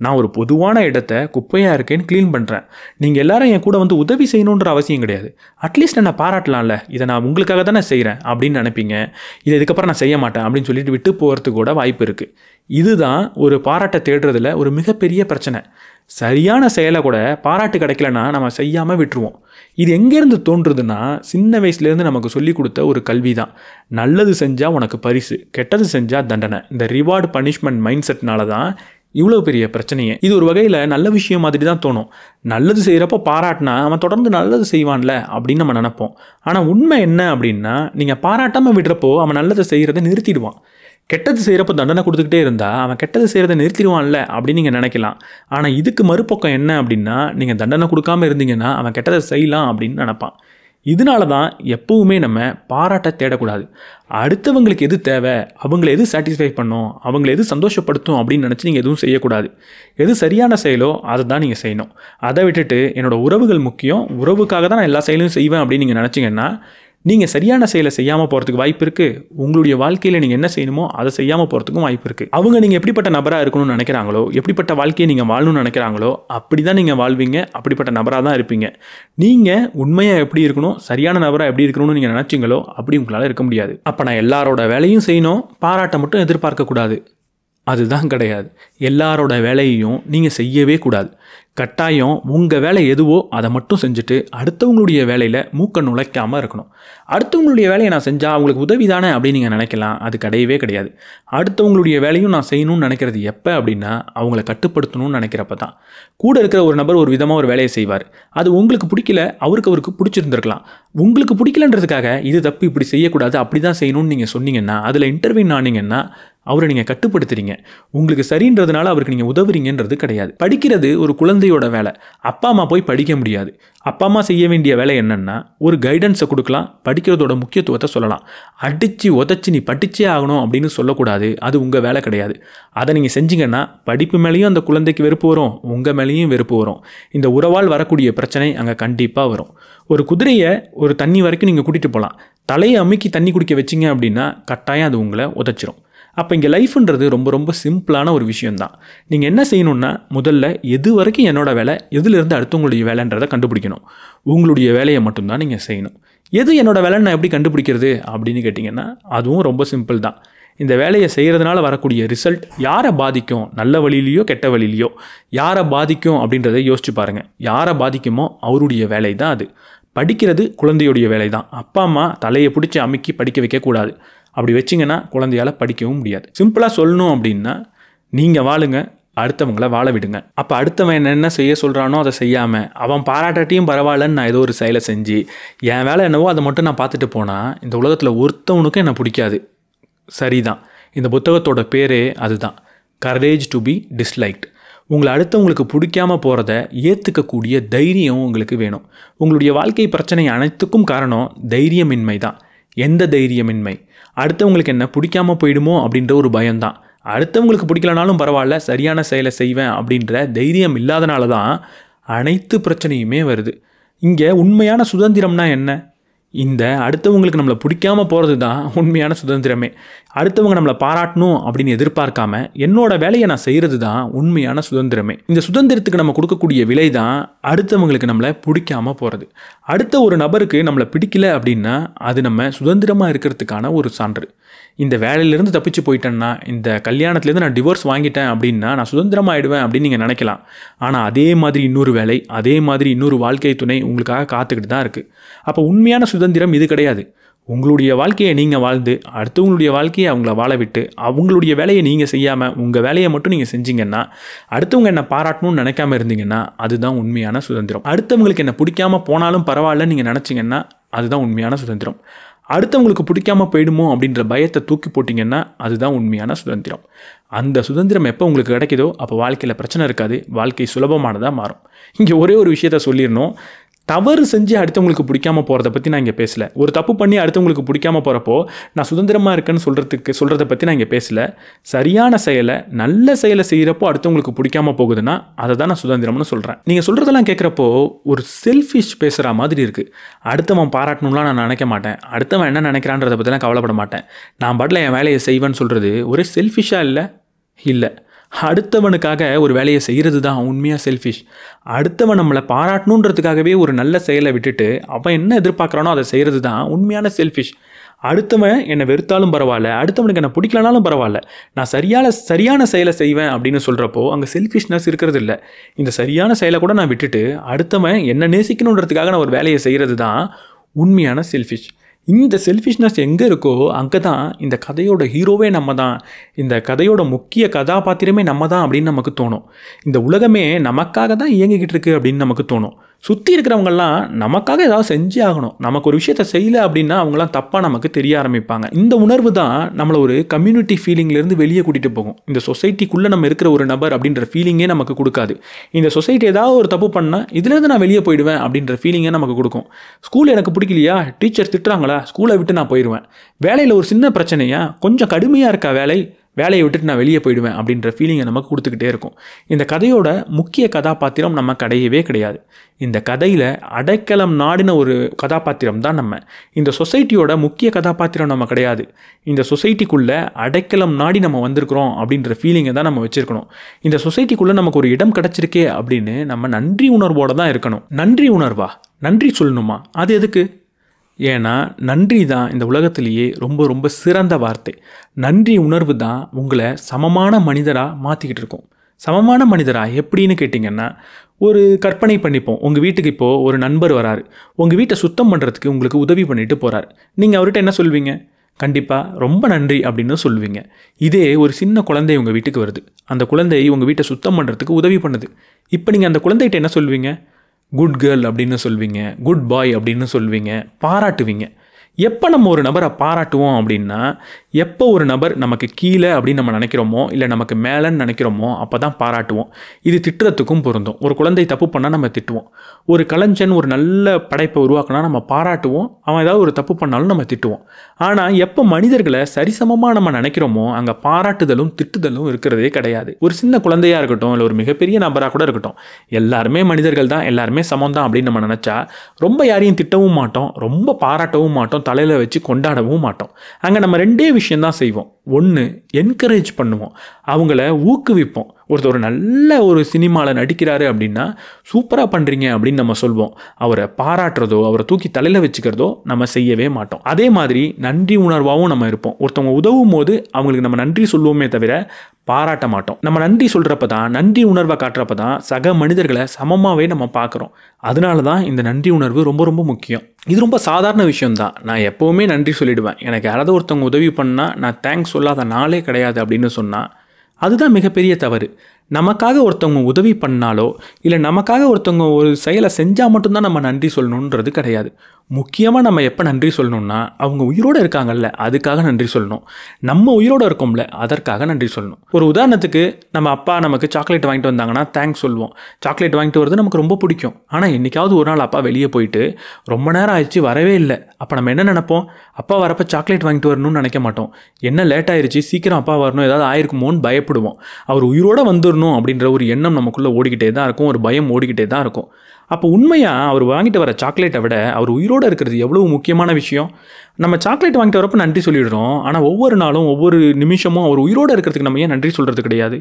[SPEAKER 1] நான் ஒரு பொதுவான இடத்த குப்பையாக இருக்கேன்னு க்ளீன் பண்ணுறேன் நீங்கள் எல்லாரும் என் கூட வந்து உதவி செய்யணுன்ற அவசியம் கிடையாது அட்லீஸ்ட் என்னை பாராட்டலாம்ல இதை நான் உங்களுக்காக தானே செய்கிறேன் அப்படின்னு நினைப்பீங்க இதை இதுக்கப்புறம் நான் செய்ய மாட்டேன் அப்படின்னு சொல்லிட்டு விட்டு போகிறதுக்கு கூட வாய்ப்பு இருக்குது இதுதான் ஒரு பாராட்டை தேடுறதுல ஒரு மிகப்பெரிய பிரச்சனை சரியான செயலை கூட பாராட்டு கிடைக்கலன்னா நம்ம செய்யாமல் விட்டுருவோம் இது எங்கேருந்து தோன்றுதுன்னா சின்ன வயசுலேருந்து நமக்கு சொல்லி கொடுத்த ஒரு கல்வி தான் நல்லது செஞ்சால் உனக்கு பரிசு கெட்டது செஞ்சால் தண்டனை இந்த ரிவார்டு பனிஷ்மெண்ட் மைண்ட் செட்னால தான் இவ்வளோ பெரிய பிரச்சனையே இது ஒரு வகையில் நல்ல விஷயம் மாதிரி தான் தோணும் நல்லது செய்கிறப்போ பாராட்டினா அவன் தொடர்ந்து நல்லது செய்வான்ல அப்படின்னு நம்ம நினப்போம் ஆனால் உண்மை என்ன அப்படின்னா நீங்கள் பாராட்டாமல் விடுறப்போ அவன் நல்லதை செய்கிறத நிறுத்திடுவான் கெட்டது செய்கிறப்போ தண்டனை கொடுத்துக்கிட்டே இருந்தால் அவன் கெட்டது செய்கிறத நிறுத்திடுவான்ல அப்படின்னு நீங்கள் நினைக்கலாம் ஆனால் இதுக்கு மறுபக்கம் என்ன அப்படின்னா நீங்கள் தண்டனை கொடுக்காமல் இருந்தீங்கன்னா அவன் கெட்டதை செய்யலாம் அப்படின்னு நினப்பான் இதனால தான் எப்போவுமே நம்ம பாராட்ட தேடக்கூடாது அடுத்தவங்களுக்கு எது தேவை அவங்கள எது சாட்டிஸ்ஃபை பண்ணும் அவங்கள எது சந்தோஷப்படுத்தும் அப்படின்னு நினச்சி நீங்கள் எதுவும் செய்யக்கூடாது எது சரியான செயலோ அதை தான் நீங்கள் செய்யணும் அதை விட்டுட்டு என்னோடய உறவுகள் முக்கியம் உறவுக்காக தான் நான் எல்லா செயலையும் செய்வேன் அப்படின்னு நீங்கள் நினச்சிங்கன்னா நீங்கள் சரியான செயலை செய்யாமல் போகிறதுக்கு வாய்ப்பு இருக்குது உங்களுடைய வாழ்க்கையில் நீங்கள் என்ன செய்யணுமோ அதை செய்யாமல் போகிறதுக்கும் வாய்ப்பு இருக்குது அவங்க நீங்கள் எப்படிப்பட்ட நபராக இருக்கணும்னு நினைக்கிறாங்களோ எப்படிப்பட்ட வாழ்க்கையை நீங்கள் வாழணும்னு நினைக்கிறாங்களோ அப்படி தான் நீங்கள் வாழ்வீங்க அப்படிப்பட்ட நபராக தான் இருப்பீங்க நீங்கள் உண்மையாக எப்படி இருக்கணும் சரியான நபராக எப்படி இருக்கணும்னு நீங்கள் நினச்சிங்களோ அப்படி உங்களால் இருக்க முடியாது அப்போ நான் எல்லாரோட வேலையும் செய்யணும் பாராட்டை மட்டும் எதிர்பார்க்கக்கூடாது அதுதான் கிடையாது எல்லாரோட வேலையையும் நீங்கள் செய்யவே கூடாது கட்டாயம் உங்கள் வேலை எதுவோ அதை மட்டும் செஞ்சுட்டு அடுத்தவங்களுடைய வேலையில் மூக்க நுழைக்காமல் இருக்கணும் அடுத்தவங்களுடைய வேலையை நான் செஞ்சால் அவங்களுக்கு உதவி தானே அப்படின்னு நீங்கள் நினைக்கலாம் அது கிடையவே கிடையாது அடுத்தவங்களுடைய வேலையும் நான் செய்யணும்னு நினைக்கிறது எப்போ அப்படின்னா அவங்கள கட்டுப்படுத்தணும்னு நினைக்கிறப்ப தான் கூட இருக்கிற ஒரு நபர் ஒரு விதமாக ஒரு வேலையை செய்வார் அது உங்களுக்கு பிடிக்கல அவருக்கு அவருக்கு பிடிச்சிருந்துருக்கலாம் உங்களுக்கு பிடிக்கலன்றதுக்காக இது தப்பு இப்படி செய்யக்கூடாது அப்படி தான் செய்யணும்னு நீங்கள் சொன்னீங்கன்னா அதில் இன்டர்வியூ ஆனீங்கன்னா அவரை நீங்கள் கட்டுப்படுத்துறீங்க உங்களுக்கு சரின்றதுனால அவருக்கு நீங்கள் உதவுறீங்கன்றது கிடையாது படிக்கிறது ஒரு குழந்தை குழந்தையோட வேலை அப்பா அம்மா போய் படிக்க முடியாது அப்பா அம்மா செய்ய வேண்டிய வேலை என்னென்னா ஒரு கைடன்ஸை கொடுக்கலாம் படிக்கிறதோட முக்கியத்துவத்தை சொல்லலாம் அடித்து உதச்சி நீ படித்தே ஆகணும் அப்படின்னு சொல்லக்கூடாது அது உங்கள் வேலை கிடையாது அதை நீங்கள் செஞ்சிங்கன்னா படிப்பு மேலேயும் அந்த குழந்தைக்கு வெறுப்பு வரும் உங்கள் மேலேயும் வெறுப்பு வரும் இந்த உறவால் வரக்கூடிய பிரச்சனை அங்கே கண்டிப்பாக வரும் ஒரு குதிரையை ஒரு தண்ணி வரைக்கும் நீங்கள் கூட்டிகிட்டு போகலாம் தலையை அமுக்கி தண்ணி குடிக்க வச்சிங்க அப்படின்னா கட்டாயம் அது உங்களை உதச்சிரும் அப்போ இங்கே லைஃப்ன்றது ரொம்ப ரொம்ப சிம்பிளான ஒரு விஷயந்தான் நீங்கள் என்ன செய்யணுன்னா முதல்ல எது வரைக்கும் என்னோடய வேலை எதுலேருந்து அடுத்தவங்களுடைய வேலைன்றதை கண்டுபிடிக்கணும் உங்களுடைய வேலையை மட்டும்தான் நீங்கள் செய்யணும் எது என்னோடய வேலை நான் எப்படி கண்டுபிடிக்கிறது அப்படின்னு கேட்டிங்கன்னா அதுவும் ரொம்ப சிம்பிள் தான் இந்த வேலையை செய்கிறதுனால வரக்கூடிய ரிசல்ட் யாரை பாதிக்கும் நல்ல வழியிலையோ கெட்ட வழியிலையோ யாரை பாதிக்கும் அப்படின்றத யோசிச்சு பாருங்கள் யாரை பாதிக்குமோ அவருடைய வேலை தான் அது படிக்கிறது குழந்தையுடைய வேலை தான் அப்பா அம்மா தலையை பிடிச்சி அமுக்கி படிக்க வைக்கக்கூடாது அப்படி வச்சிங்கன்னா குழந்தையால் படிக்கவும் முடியாது சிம்பிளாக சொல்லணும் அப்படின்னா நீங்கள் வாழுங்க அடுத்தவங்கள வாழ விடுங்க அப்போ அடுத்தவன் என்னென்ன செய்ய சொல்கிறானோ அதை செய்யாமல் அவன் பாராட்டாட்டியும் பரவாயில்லன்னு நான் ஏதோ ஒரு செயலை செஞ்சு என் வேலை என்னவோ அதை மட்டும் நான் பார்த்துட்டு போனால் இந்த உலகத்தில் ஒருத்தவனுக்கும் என்னை பிடிக்காது சரிதான் இந்த புத்தகத்தோட பேரே அதுதான் கரேஜ் டு பி டிஸ்லைக்ட் உங்களை அடுத்தவங்களுக்கு பிடிக்காமல் போகிறத ஏற்றுக்கக்கூடிய தைரியம் உங்களுக்கு வேணும் உங்களுடைய வாழ்க்கை பிரச்சனை அனைத்துக்கும் காரணம் தைரியமின்மை தான் எந்த தைரியமின்மை அடுத்தவங்களுக்கு என்ன பிடிக்காமல் போயிடுமோ அப்படின்ற ஒரு பயம்தான் அடுத்தவங்களுக்கு பிடிக்கலனாலும் பரவாயில்ல சரியான செயலை செய்வேன் அப்படின்ற தைரியம் இல்லாதனால தான் அனைத்து பிரச்சனையுமே வருது இங்கே உண்மையான சுதந்திரம்னா என்ன இந்த அடுத்தவங்களுக்கு நம்மளை பிடிக்காமல் போகிறது தான் உண்மையான சுதந்திரமே அடுத்தவங்க நம்மளை பாராட்டணும் அப்படின்னு எதிர்பார்க்காம என்னோட வேலையை நான் செய்கிறது தான் உண்மையான சுதந்திரமே இந்த சுதந்திரத்துக்கு நம்ம கொடுக்கக்கூடிய விலை தான் அடுத்தவங்களுக்கு நம்மளை பிடிக்காமல் போகிறது அடுத்த ஒரு நபருக்கு நம்மளை பிடிக்கல அப்படின்னா அது நம்ம சுதந்திரமாக இருக்கிறதுக்கான ஒரு சான்று இந்த வேலையிலேருந்து தப்பிச்சு போயிட்டேன்னா இந்த கல்யாணத்துலேருந்து நான் டிவோர்ஸ் வாங்கிட்டேன் அப்படின்னா நான் சுதந்திரமாகிடுவேன் அப்படின்னு நீங்கள் நினைக்கலாம் ஆனால் அதே மாதிரி இன்னொரு வேலை அதே மாதிரி இன்னொரு வாழ்க்கை துணை உங்களுக்காக காத்துக்கிட்டு தான் இருக்குது அப்போ உண்மையான சுதந்திரம் இது கிடையாது உங்களுடைய வாழ்க்கையை நீங்கள் வாழ்ந்து அடுத்தவங்களுடைய வாழ்க்கையை அவங்கள வாழ விட்டு அவங்களுடைய வேலையை நீங்கள் செய்யாமல் உங்கள் வேலையை மட்டும் நீங்கள் செஞ்சீங்கன்னா அடுத்தவங்க என்ன பாராட்டணும்னு நினைக்காம இருந்தீங்கன்னா அதுதான் உண்மையான சுதந்திரம் அடுத்தவங்களுக்கு என்ன பிடிக்காம போனாலும் பரவாயில்ல நீங்கள் நினச்சிங்கன்னா அதுதான் உண்மையான சுதந்திரம் அடுத்தவங்களுக்கு பிடிக்காம போயிடுமோ அப்படின்ற பயத்தை தூக்கி போட்டிங்கன்னா அதுதான் உண்மையான சுதந்திரம் அந்த சுதந்திரம் எப்போ உங்களுக்கு கிடைக்குதோ அப்போ வாழ்க்கையில் பிரச்சனை இருக்காது வாழ்க்கை சுலபமானதாக மாறும் இங்கே ஒரே ஒரு விஷயத்த சொல்லிடணும் தவறு செஞ்சு அடுத்தவங்களுக்கு பிடிக்காம போகிறத பற்றி நான் இங்கே பேசலை ஒரு தப்பு பண்ணி அடுத்தவங்களுக்கு பிடிக்காம போகிறப்போ நான் சுதந்திரமாக இருக்கேன்னு சொல்கிறதுக்கு சொல்கிறத பற்றி நான் இங்கே பேசலை சரியான செயலை நல்ல செயலை செய்கிறப்போ அடுத்தவங்களுக்கு பிடிக்காம போகுதுன்னா அதை தான் நான் சுதந்திரம்னு சொல்கிறேன் நீங்கள் சொல்கிறதெல்லாம் கேட்குறப்போ ஒரு செல்ஃபிஷ் பேசுகிற மாதிரி இருக்குது அடுத்தவன் பாராட்டணும்லாம் நான் நினைக்க மாட்டேன் அடுத்தவன் என்ன நினைக்கிறான்றதை பற்றிலாம் கவலைப்பட மாட்டேன் நான் பாட்டில் என் வேலையை செய்வேன்னு சொல்கிறது ஒரே செல்ஃபிஷாக இல்லை இல்லை அடுத்தவனுக்காக ஒரு வேலையை செய்கிறது தான் உண்மையாக செல்ஃபிஷ் அடுத்தவன் நம்மளை பாராட்டணுன்றதுக்காகவே ஒரு நல்ல செயலை விட்டுட்டு அவன் என்ன எதிர்பார்க்குறானோ அதை செய்கிறது தான் உண்மையான செல்ஃபிஷ் அடுத்தவன் என்னை வெறுத்தாலும் பரவாயில்ல அடுத்தவனுக்கு என்னை பிடிக்கலனாலும் பரவாயில்ல நான் சரியான சரியான செயலை செய்வேன் அப்படின்னு சொல்கிறப்போ அங்கே செல்ஃபிஷ்னஸ் இருக்கிறது இல்லை இந்த சரியான செயலை கூட நான் விட்டுட்டு அடுத்தவன் என்னை நேசிக்கணுன்றதுக்காக நான் ஒரு வேலையை செய்கிறது தான் உண்மையான செல்ஃபிஷ் இந்த செல்ஃபிஷ்னஸ் எங்கே இருக்கோ அங்கே தான் இந்த கதையோட ஹீரோவே நம்ம தான் இந்த கதையோட முக்கிய கதாபாத்திரமே நம்ம தான் அப்படின்னு நமக்கு தோணும் இந்த உலகமே நமக்காக தான் இயங்கிக்கிட்டு இருக்கு அப்படின்னு நமக்கு தோணும் சுற்றி இருக்கிறவங்கெல்லாம் நமக்காக ஏதாவது செஞ்சே ஆகணும் நமக்கு ஒரு விஷயத்த செய்யலை அப்படின்னா அவங்களாம் தப்பாக நமக்கு தெரிய ஆரம்பிப்பாங்க இந்த உணர்வு தான் நம்மளை ஒரு கம்யூனிட்டி ஃபீலிங்லேருந்து வெளியே கூட்டிகிட்டு போகும் இந்த சொசைட்டிக்குள்ளே நம்ம இருக்கிற ஒரு நபர் அப்படின்ற ஃபீலிங்கே நமக்கு கொடுக்காது இந்த சொசைட்டி ஏதாவது ஒரு தப்பு பண்ணால் இதுலேருந்து நான் வெளியே போயிடுவேன் அப்படின்ற ஃபீலிங்கே நமக்கு கொடுக்கும் ஸ்கூல் எனக்கு பிடிக்கலையா டீச்சர் திட்டுறாங்களா ஸ்கூலை விட்டு நான் போயிடுவேன் வேலையில் ஒரு சின்ன பிரச்சனையா கொஞ்சம் கடுமையாக இருக்கா வேலை வேலையை விட்டுட்டு நான் வெளியே போயிடுவேன் அப்படின்ற ஃபீலிங்கை நமக்கு கொடுத்துக்கிட்டே இருக்கும் இந்த கதையோட முக்கிய கதாபாத்திரம் நம்ம கிடையவே கிடையாது இந்த கதையில் அடைக்கலம் நாடின ஒரு கதாபாத்திரம் தான் நம்ம இந்த சொசைட்டியோட முக்கிய கதாபாத்திரம் நம்ம கிடையாது இந்த சொசைட்டிக்குள்ளே அடைக்கலம் நாடி நம்ம வந்திருக்கிறோம் அப்படின்ற ஃபீலிங்கை தான் நம்ம வச்சுருக்கணும் இந்த சொசைட்டிக்குள்ளே நமக்கு ஒரு இடம் கிடச்சிருக்கே அப்படின்னு நம்ம நன்றி உணர்வோடு தான் இருக்கணும் நன்றி உணர்வா நன்றி சொல்லணுமா அது எதுக்கு ஏன்னா நன்றி தான் இந்த உலகத்திலேயே ரொம்ப ரொம்ப சிறந்த வார்த்தை நன்றி உணர்வு தான் உங்களை சமமான மனிதராக மாற்றிக்கிட்டு இருக்கோம் சமமான மனிதராக எப்படின்னு கேட்டிங்கன்னா ஒரு கற்பனை பண்ணிப்போம் உங்கள் வீட்டுக்கு இப்போது ஒரு நண்பர் வராரு உங்கள் வீட்டை சுத்தம் பண்ணுறதுக்கு உங்களுக்கு உதவி பண்ணிட்டு போகிறார் நீங்கள் அவர்கிட்ட என்ன சொல்வீங்க கண்டிப்பாக ரொம்ப நன்றி அப்படின்னு சொல்லுவீங்க இதே ஒரு சின்ன குழந்தை உங்கள் வீட்டுக்கு வருது அந்த குழந்தை உங்கள் வீட்டை சுத்தம் பண்ணுறதுக்கு உதவி பண்ணுது இப்போ நீங்கள் அந்த குழந்தைகிட்ட என்ன சொல்லுவீங்க குட் கேர்ள் அப்படின்னு சொல்வீங்க குட் பாய் அப்படின்னு சொல்வீங்க பாராட்டுவீங்க எப்போ நம்ம ஒரு நபரை பாராட்டுவோம் அப்படின்னா எப்போ ஒரு நபர் நமக்கு கீழே அப்படின்னு நம்ம நினைக்கிறோமோ இல்லை நமக்கு மேலேன்னு நினைக்கிறோமோ அப்போ தான் பாராட்டுவோம் இது திட்டுறதுக்கும் பொருந்தும் ஒரு குழந்தை தப்பு பண்ணால் நம்ம திட்டுவோம் ஒரு கலைஞன் ஒரு நல்ல படைப்பை உருவாக்கினா நம்ம பாராட்டுவோம் அவன் ஏதாவது ஒரு தப்பு பண்ணாலும் நம்ம திட்டுவோம் ஆனால் எப்போ மனிதர்களை சரிசமமாக நம்ம நினைக்கிறோமோ அங்கே பாராட்டுதலும் திட்டுதலும் இருக்கிறதே கிடையாது ஒரு சின்ன குழந்தையாக இருக்கட்டும் இல்லை ஒரு மிகப்பெரிய நபராக கூட இருக்கட்டும் எல்லாருமே மனிதர்கள் தான் எல்லாருமே சமம் தான் அப்படின்னு நம்ம நினச்சா ரொம்ப யாரையும் திட்டவும் மாட்டோம் ரொம்ப பாராட்டவும் மாட்டோம் தலையில் வச்சு கொண்டாடவும் மாட்டோம் அங்கே நம்ம ரெண்டே விஷயம் தான் செய்வோம் ஒன்று என்கரேஜ் பண்ணுவோம் அவங்கள ஊக்குவிப்போம் ஒருத்தர் நல்ல ஒரு சினிமாவில் நடிக்கிறாரு அப்படின்னா சூப்பராக பண்ணுறீங்க அப்படின்னு நம்ம சொல்வோம் அவரை பாராட்டுறதோ அவரை தூக்கி தலையில் வச்சுக்கிறதோ நம்ம செய்யவே மாட்டோம் அதே மாதிரி நன்றி உணர்வாகவும் நம்ம இருப்போம் ஒருத்தவங்க உதவும் போது அவங்களுக்கு நம்ம நன்றி சொல்லுவோமே தவிர பாராட்ட மாட்டோம் நம்ம நன்றி சொல்கிறப்ப தான் நன்றி உணர்வை காட்டுறப்ப தான் சக மனிதர்களை சமமாகவே நம்ம பார்க்குறோம் அதனால தான் இந்த நன்றி உணர்வு ரொம்ப ரொம்ப முக்கியம் இது ரொம்ப சாதாரண விஷயம் தான் நான் எப்போவுமே நன்றி சொல்லிடுவேன் எனக்கு யாராவது ஒருத்தவங்க உதவி பண்ணால் நான் தேங்க்ஸ் சொல்லாத நாளே கிடையாது அப்படின்னு சொன்னால் அதுதான் மிகப்பெரிய தவறு நமக்காக ஒருத்தவங்க உதவி பண்ணாலோ இல்லை நமக்காக ஒருத்தவங்க ஒரு செயலை செஞ்சால் மட்டும்தான் நம்ம நன்றி சொல்லணுன்றது கிடையாது முக்கியமாக நம்ம எப்போ நன்றி சொல்லணும்னா அவங்க உயிரோடு இருக்காங்கல்ல அதுக்காக நன்றி சொல்லணும் நம்ம உயிரோடு இருக்கோம்ல அதற்காக நன்றி சொல்லணும் ஒரு உதாரணத்துக்கு நம்ம அப்பா நமக்கு சாக்லேட் வாங்கிட்டு வந்தாங்கன்னா தேங்க்ஸ் சொல்லுவோம் சாக்லேட் வாங்கிட்டு வர்றது நமக்கு ரொம்ப பிடிக்கும் ஆனால் என்றைக்காவது ஒரு நாள் அப்பா வெளியே போயிட்டு ரொம்ப நேரம் ஆயிடுச்சு வரவே இல்லை அப்போ நம்ம என்ன நினைப்போம் அப்பா வரப்போ சாக்லேட் வாங்கிட்டு வரணும்னு நினைக்க மாட்டோம் என்ன லேட் ஆயிடுச்சு சீக்கிரம் அப்பா வரணும் ஏதாவது ஆயிருக்குமோன்னு பயப்படுவோம் அவர் உயிரோடு வந்துடணும் வாங்கணும் அப்படின்ற ஒரு எண்ணம் நமக்குள்ளே ஓடிக்கிட்டே தான் இருக்கும் ஒரு பயம் ஓடிக்கிட்டே தான் இருக்கும் அப்போ உண்மையாக அவர் வாங்கிட்டு வர சாக்லேட்டை விட அவர் உயிரோடு இருக்கிறது எவ்வளோ முக்கியமான விஷயம் நம்ம சாக்லேட் வாங்கிட்டு வரப்போ நன்றி சொல்லிடுறோம் ஆனால் ஒவ்வொரு நாளும் ஒவ்வொரு நிமிஷமும் அவர் உயிரோடு இருக்கிறதுக்கு நம்ம ஏன் நன்றி சொல்கிறது கிடையாது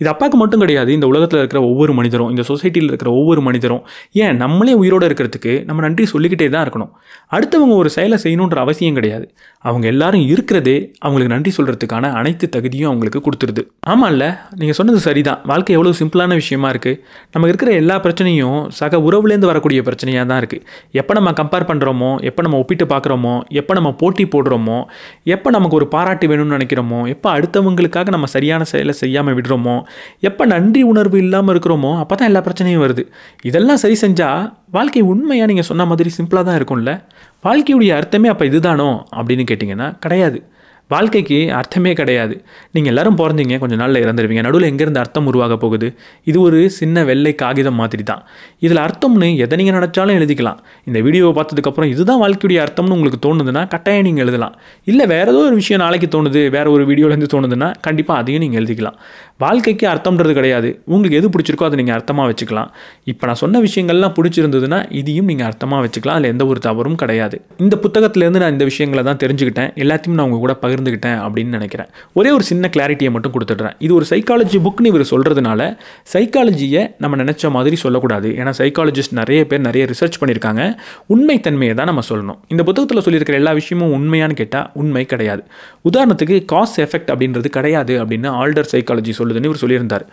[SPEAKER 1] இது அப்பாவுக்கு மட்டும் கிடையாது இந்த உலகத்தில் இருக்கிற ஒவ்வொரு மனிதரும் இந்த சொசைட்டியில் இருக்கிற ஒவ்வொரு மனிதரும் ஏன் நம்மளே உயிரோடு இருக்கிறதுக்கு நம்ம நன்றி சொல்லிக்கிட்டே தான் இருக்கணும் அடுத்தவங்க ஒரு செயலை செய்யணுன்ற அவசியம் கிடையாது அவங்க எல்லாரும் இருக்கிறதே அவங்களுக்கு நன்றி சொல்கிறதுக்கான அனைத்து தகுதியும் அவங்களுக்கு கொடுத்துருது ஆமாம்ல நீங்கள் சொன்னது சரிதான் வாழ்க்கை எவ்வளோ சிம்பிளான விஷயமா இருக்குது நமக்கு இருக்கிற எல்லா பிரச்சனையும் சக உறவுலேருந்து வரக்கூடிய பிரச்சனையாக தான் இருக்குது எப்போ நம்ம கம்பேர் பண்ணுறோமோ எப்போ நம்ம ஒப்பிட்டு பார்க்குறோமோ எப்போ நம்ம போட்டி போடுறோமோ எப்போ நமக்கு ஒரு பாராட்டு வேணும்னு நினைக்கிறோமோ எப்போ அடுத்தவங்களுக்காக நம்ம சரியான செயலை செய்யாமல் விடுறோமோ எப்போ நன்றி உணர்வு இல்லாமல் இருக்கிறோமோ அப்போ தான் எல்லா பிரச்சனையும் வருது இதெல்லாம் சரி செஞ்சால் வாழ்க்கை உண்மையாக நீங்கள் சொன்ன மாதிரி சிம்பிளாக தான் இருக்கும்ல வாழ்க்கையுடைய அர்த்தமே அப்போ இதுதானோ அப்படின்னு கேட்டிங்கன்னா கிடையாது வாழ்க்கைக்கு அர்த்தமே கிடையாது நீங்கள் எல்லோரும் பிறந்தீங்க கொஞ்சம் நாளில் இறந்துருவீங்க நடுவில் எங்கேருந்து அர்த்தம் உருவாக போகுது இது ஒரு சின்ன வெள்ளை காகிதம் மாதிரி தான் இதில் அர்த்தம்னு எதை நீங்கள் நினச்சாலும் எழுதிக்கலாம் இந்த வீடியோவை பார்த்ததுக்கப்புறம் இதுதான் வாழ்க்கையுடைய அர்த்தம்னு உங்களுக்கு தோணுதுன்னா கட்டாயம் நீங்கள் எழுதலாம் இல்லை வேறு ஏதோ ஒரு விஷயம் நாளைக்கு தோணுது வேறு ஒரு வீடியோலேருந்து தோணுதுன்னா கண்டிப்பாக அதையும் நீங்கள் எழுதிக்கலாம் வாழ்க்கைக்கு அர்த்தம்ன்றது கிடையாது உங்களுக்கு எது பிடிச்சிருக்கோ அதை நீங்கள் அர்த்தமாக வச்சுக்கலாம் இப்போ நான் சொன்ன விஷயங்கள்லாம் பிடிச்சிருந்ததுன்னா இதையும் நீங்கள் அர்த்தமாக வச்சுக்கலாம் அதில் எந்த ஒரு தவறும் கிடையாது இந்த புத்தகத்திலேருந்து நான் இந்த விஷயங்களை தான் தெரிஞ்சுக்கிட்டேன் எல்லாத்தையும் நான் உங்கள் கூட பகிர்ந்து இருந்துக்கிட்டேன் அப்படின்னு நினைக்கிறேன் ஒரே ஒரு சின்ன கிளாரிட்டியை மட்டும் கொடுத்துட்றேன் இது ஒரு சைக்காலஜி புக்னு இவர் சொல்கிறதுனால சைக்காலஜியை நம்ம நினச்ச மாதிரி சொல்லக்கூடாது ஏன்னா சைக்காலஜிஸ்ட் நிறைய பேர் நிறைய ரிசர்ச் பண்ணியிருக்காங்க உண்மைத்தன்மையை தான் நம்ம சொல்லணும் இந்த புத்தகத்தில் சொல்லியிருக்கிற எல்லா விஷயமும் உண்மையானு கேட்டால் உண்மை கிடையாது உதாரணத்துக்கு காஸ் எஃபெக்ட் அப்படின்றது கிடையாது அப்படின்னு ஆல்டர் சைக்காலஜி சொல்லுதுன்னு இவர் சொல்லியிருந்தார்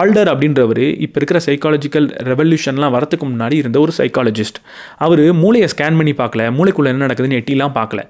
[SPEAKER 1] ஆல்டர் அப்படின்றவர் இப்போ இருக்கிற சைக்காலஜிக்கல் ரெவல்யூஷன்லாம் வரத்துக்கு முன்னாடி இருந்த ஒரு சைக்காலஜிஸ்ட் அவர் மூளையை ஸ்கேன் பண்ணி பார்க்கல மூளைக்குள்ளே என்ன நடக்குதுன்னு எட்டிலாம் பார்க்கல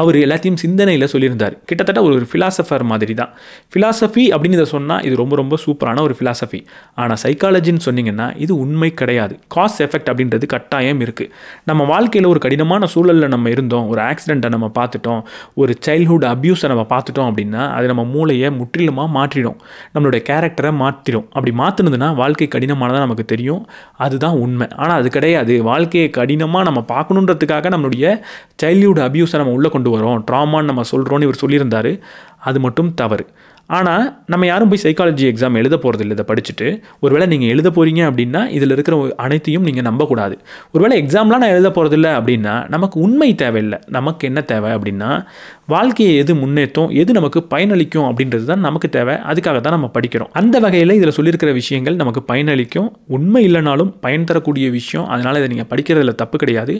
[SPEAKER 1] அவர் எல்லாத்தையும் சிந்தனையில் சொல்லியிருந்தார் கிட்டத்தட்ட ஒரு ஃபிலாசபர் மாதிரி தான் ஃபிலாசபி அப்படின்னு இதை சொன்னால் இது ரொம்ப ரொம்ப சூப்பரான ஒரு ஃபிலாசபி ஆனால் சைக்காலஜின்னு சொன்னிங்கன்னா இது உண்மை கிடையாது காஸ் எஃபெக்ட் அப்படின்றது கட்டாயம் இருக்குது நம்ம வாழ்க்கையில் ஒரு கடினமான சூழலில் நம்ம இருந்தோம் ஒரு ஆக்சிடெண்ட்டை நம்ம பார்த்துட்டோம் ஒரு சைல்ட்ஹுட் அப்யூஸை நம்ம பார்த்துட்டோம் அப்படின்னா அது நம்ம மூளையை முற்றிலுமாக மாற்றிடும் நம்மளுடைய கேரக்டரை மாற்றிடும் அப்படி மாற்றினதுன்னா வாழ்க்கை கடினமானதாக நமக்கு தெரியும் அதுதான் உண்மை ஆனால் அது கிடையாது வாழ்க்கையை கடினமாக நம்ம பார்க்கணுன்றதுக்காக நம்மளுடைய சைல்ட்ஹுட் அப்யூஸை நம்ம உள்ளே கொண்டு வரோம் ட்ராமான்னு நம்ம சொல்கிறோன்னு இவர் சொல்லியிருந்தார் அது மட்டும் தவறு ஆனால் நம்ம யாரும் போய் சைக்காலஜி எக்ஸாம் எழுத போகிறதில்ல இதை படிச்சுட்டு ஒருவேளை நீங்கள் எழுத போகிறீங்க அப்படின்னா இதில் இருக்கிற அனைத்தையும் நீங்கள் நம்பக்கூடாது ஒருவேளை எக்ஸாம்லாம் நான் எழுத போகிறதில்ல அப்படின்னா நமக்கு உண்மை தேவையில்லை நமக்கு என்ன தேவை அப்படின்னா வாழ்க்கையை எது முன்னேற்றம் எது நமக்கு பயனளிக்கும் அப்படின்றது தான் நமக்கு தேவை அதுக்காக தான் நம்ம படிக்கிறோம் அந்த வகையில் இதில் சொல்லியிருக்கிற விஷயங்கள் நமக்கு பயனளிக்கும் உண்மை இல்லைனாலும் பயன் தரக்கூடிய விஷயம் அதனால் இதை நீங்கள் படிக்கிறதுல தப்பு கிடையாது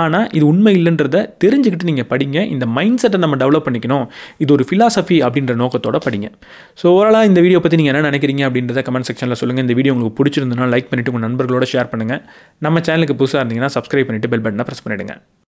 [SPEAKER 1] ஆனால் இது உண்மை இல்லைன்றத தெரிஞ்சுக்கிட்டு நீங்கள் படிங்க இந்த மைண்ட் செட்டை நம்ம டெவலப் பண்ணிக்கணும் இது ஒரு ஃபிலாசபி அப்படின்ற நோக்கத்தோட படிங்க ஸோ ஓவராலாக இந்த வீடியோ பற்றி நீங்கள் என்ன நினைக்கிறீங்க அப்படின்றத கமெண்ட் செக்ஷனில் சொல்லுங்கள் இந்த வீடியோ உங்களுக்கு பிடிச்சிருந்ததுன்னா லைக் பண்ணிவிட்டு உங்கள் நண்பர்களோட ஷேர் பண்ணுங்கள் நம்ம சேனலுக்கு புதுசாக இருந்தீங்கன்னா சப்ஸ்கிரைப் பண்ணிவிட்டு பெல் பட்டனை ப்ரெஸ் பண்ணிவிடுங்க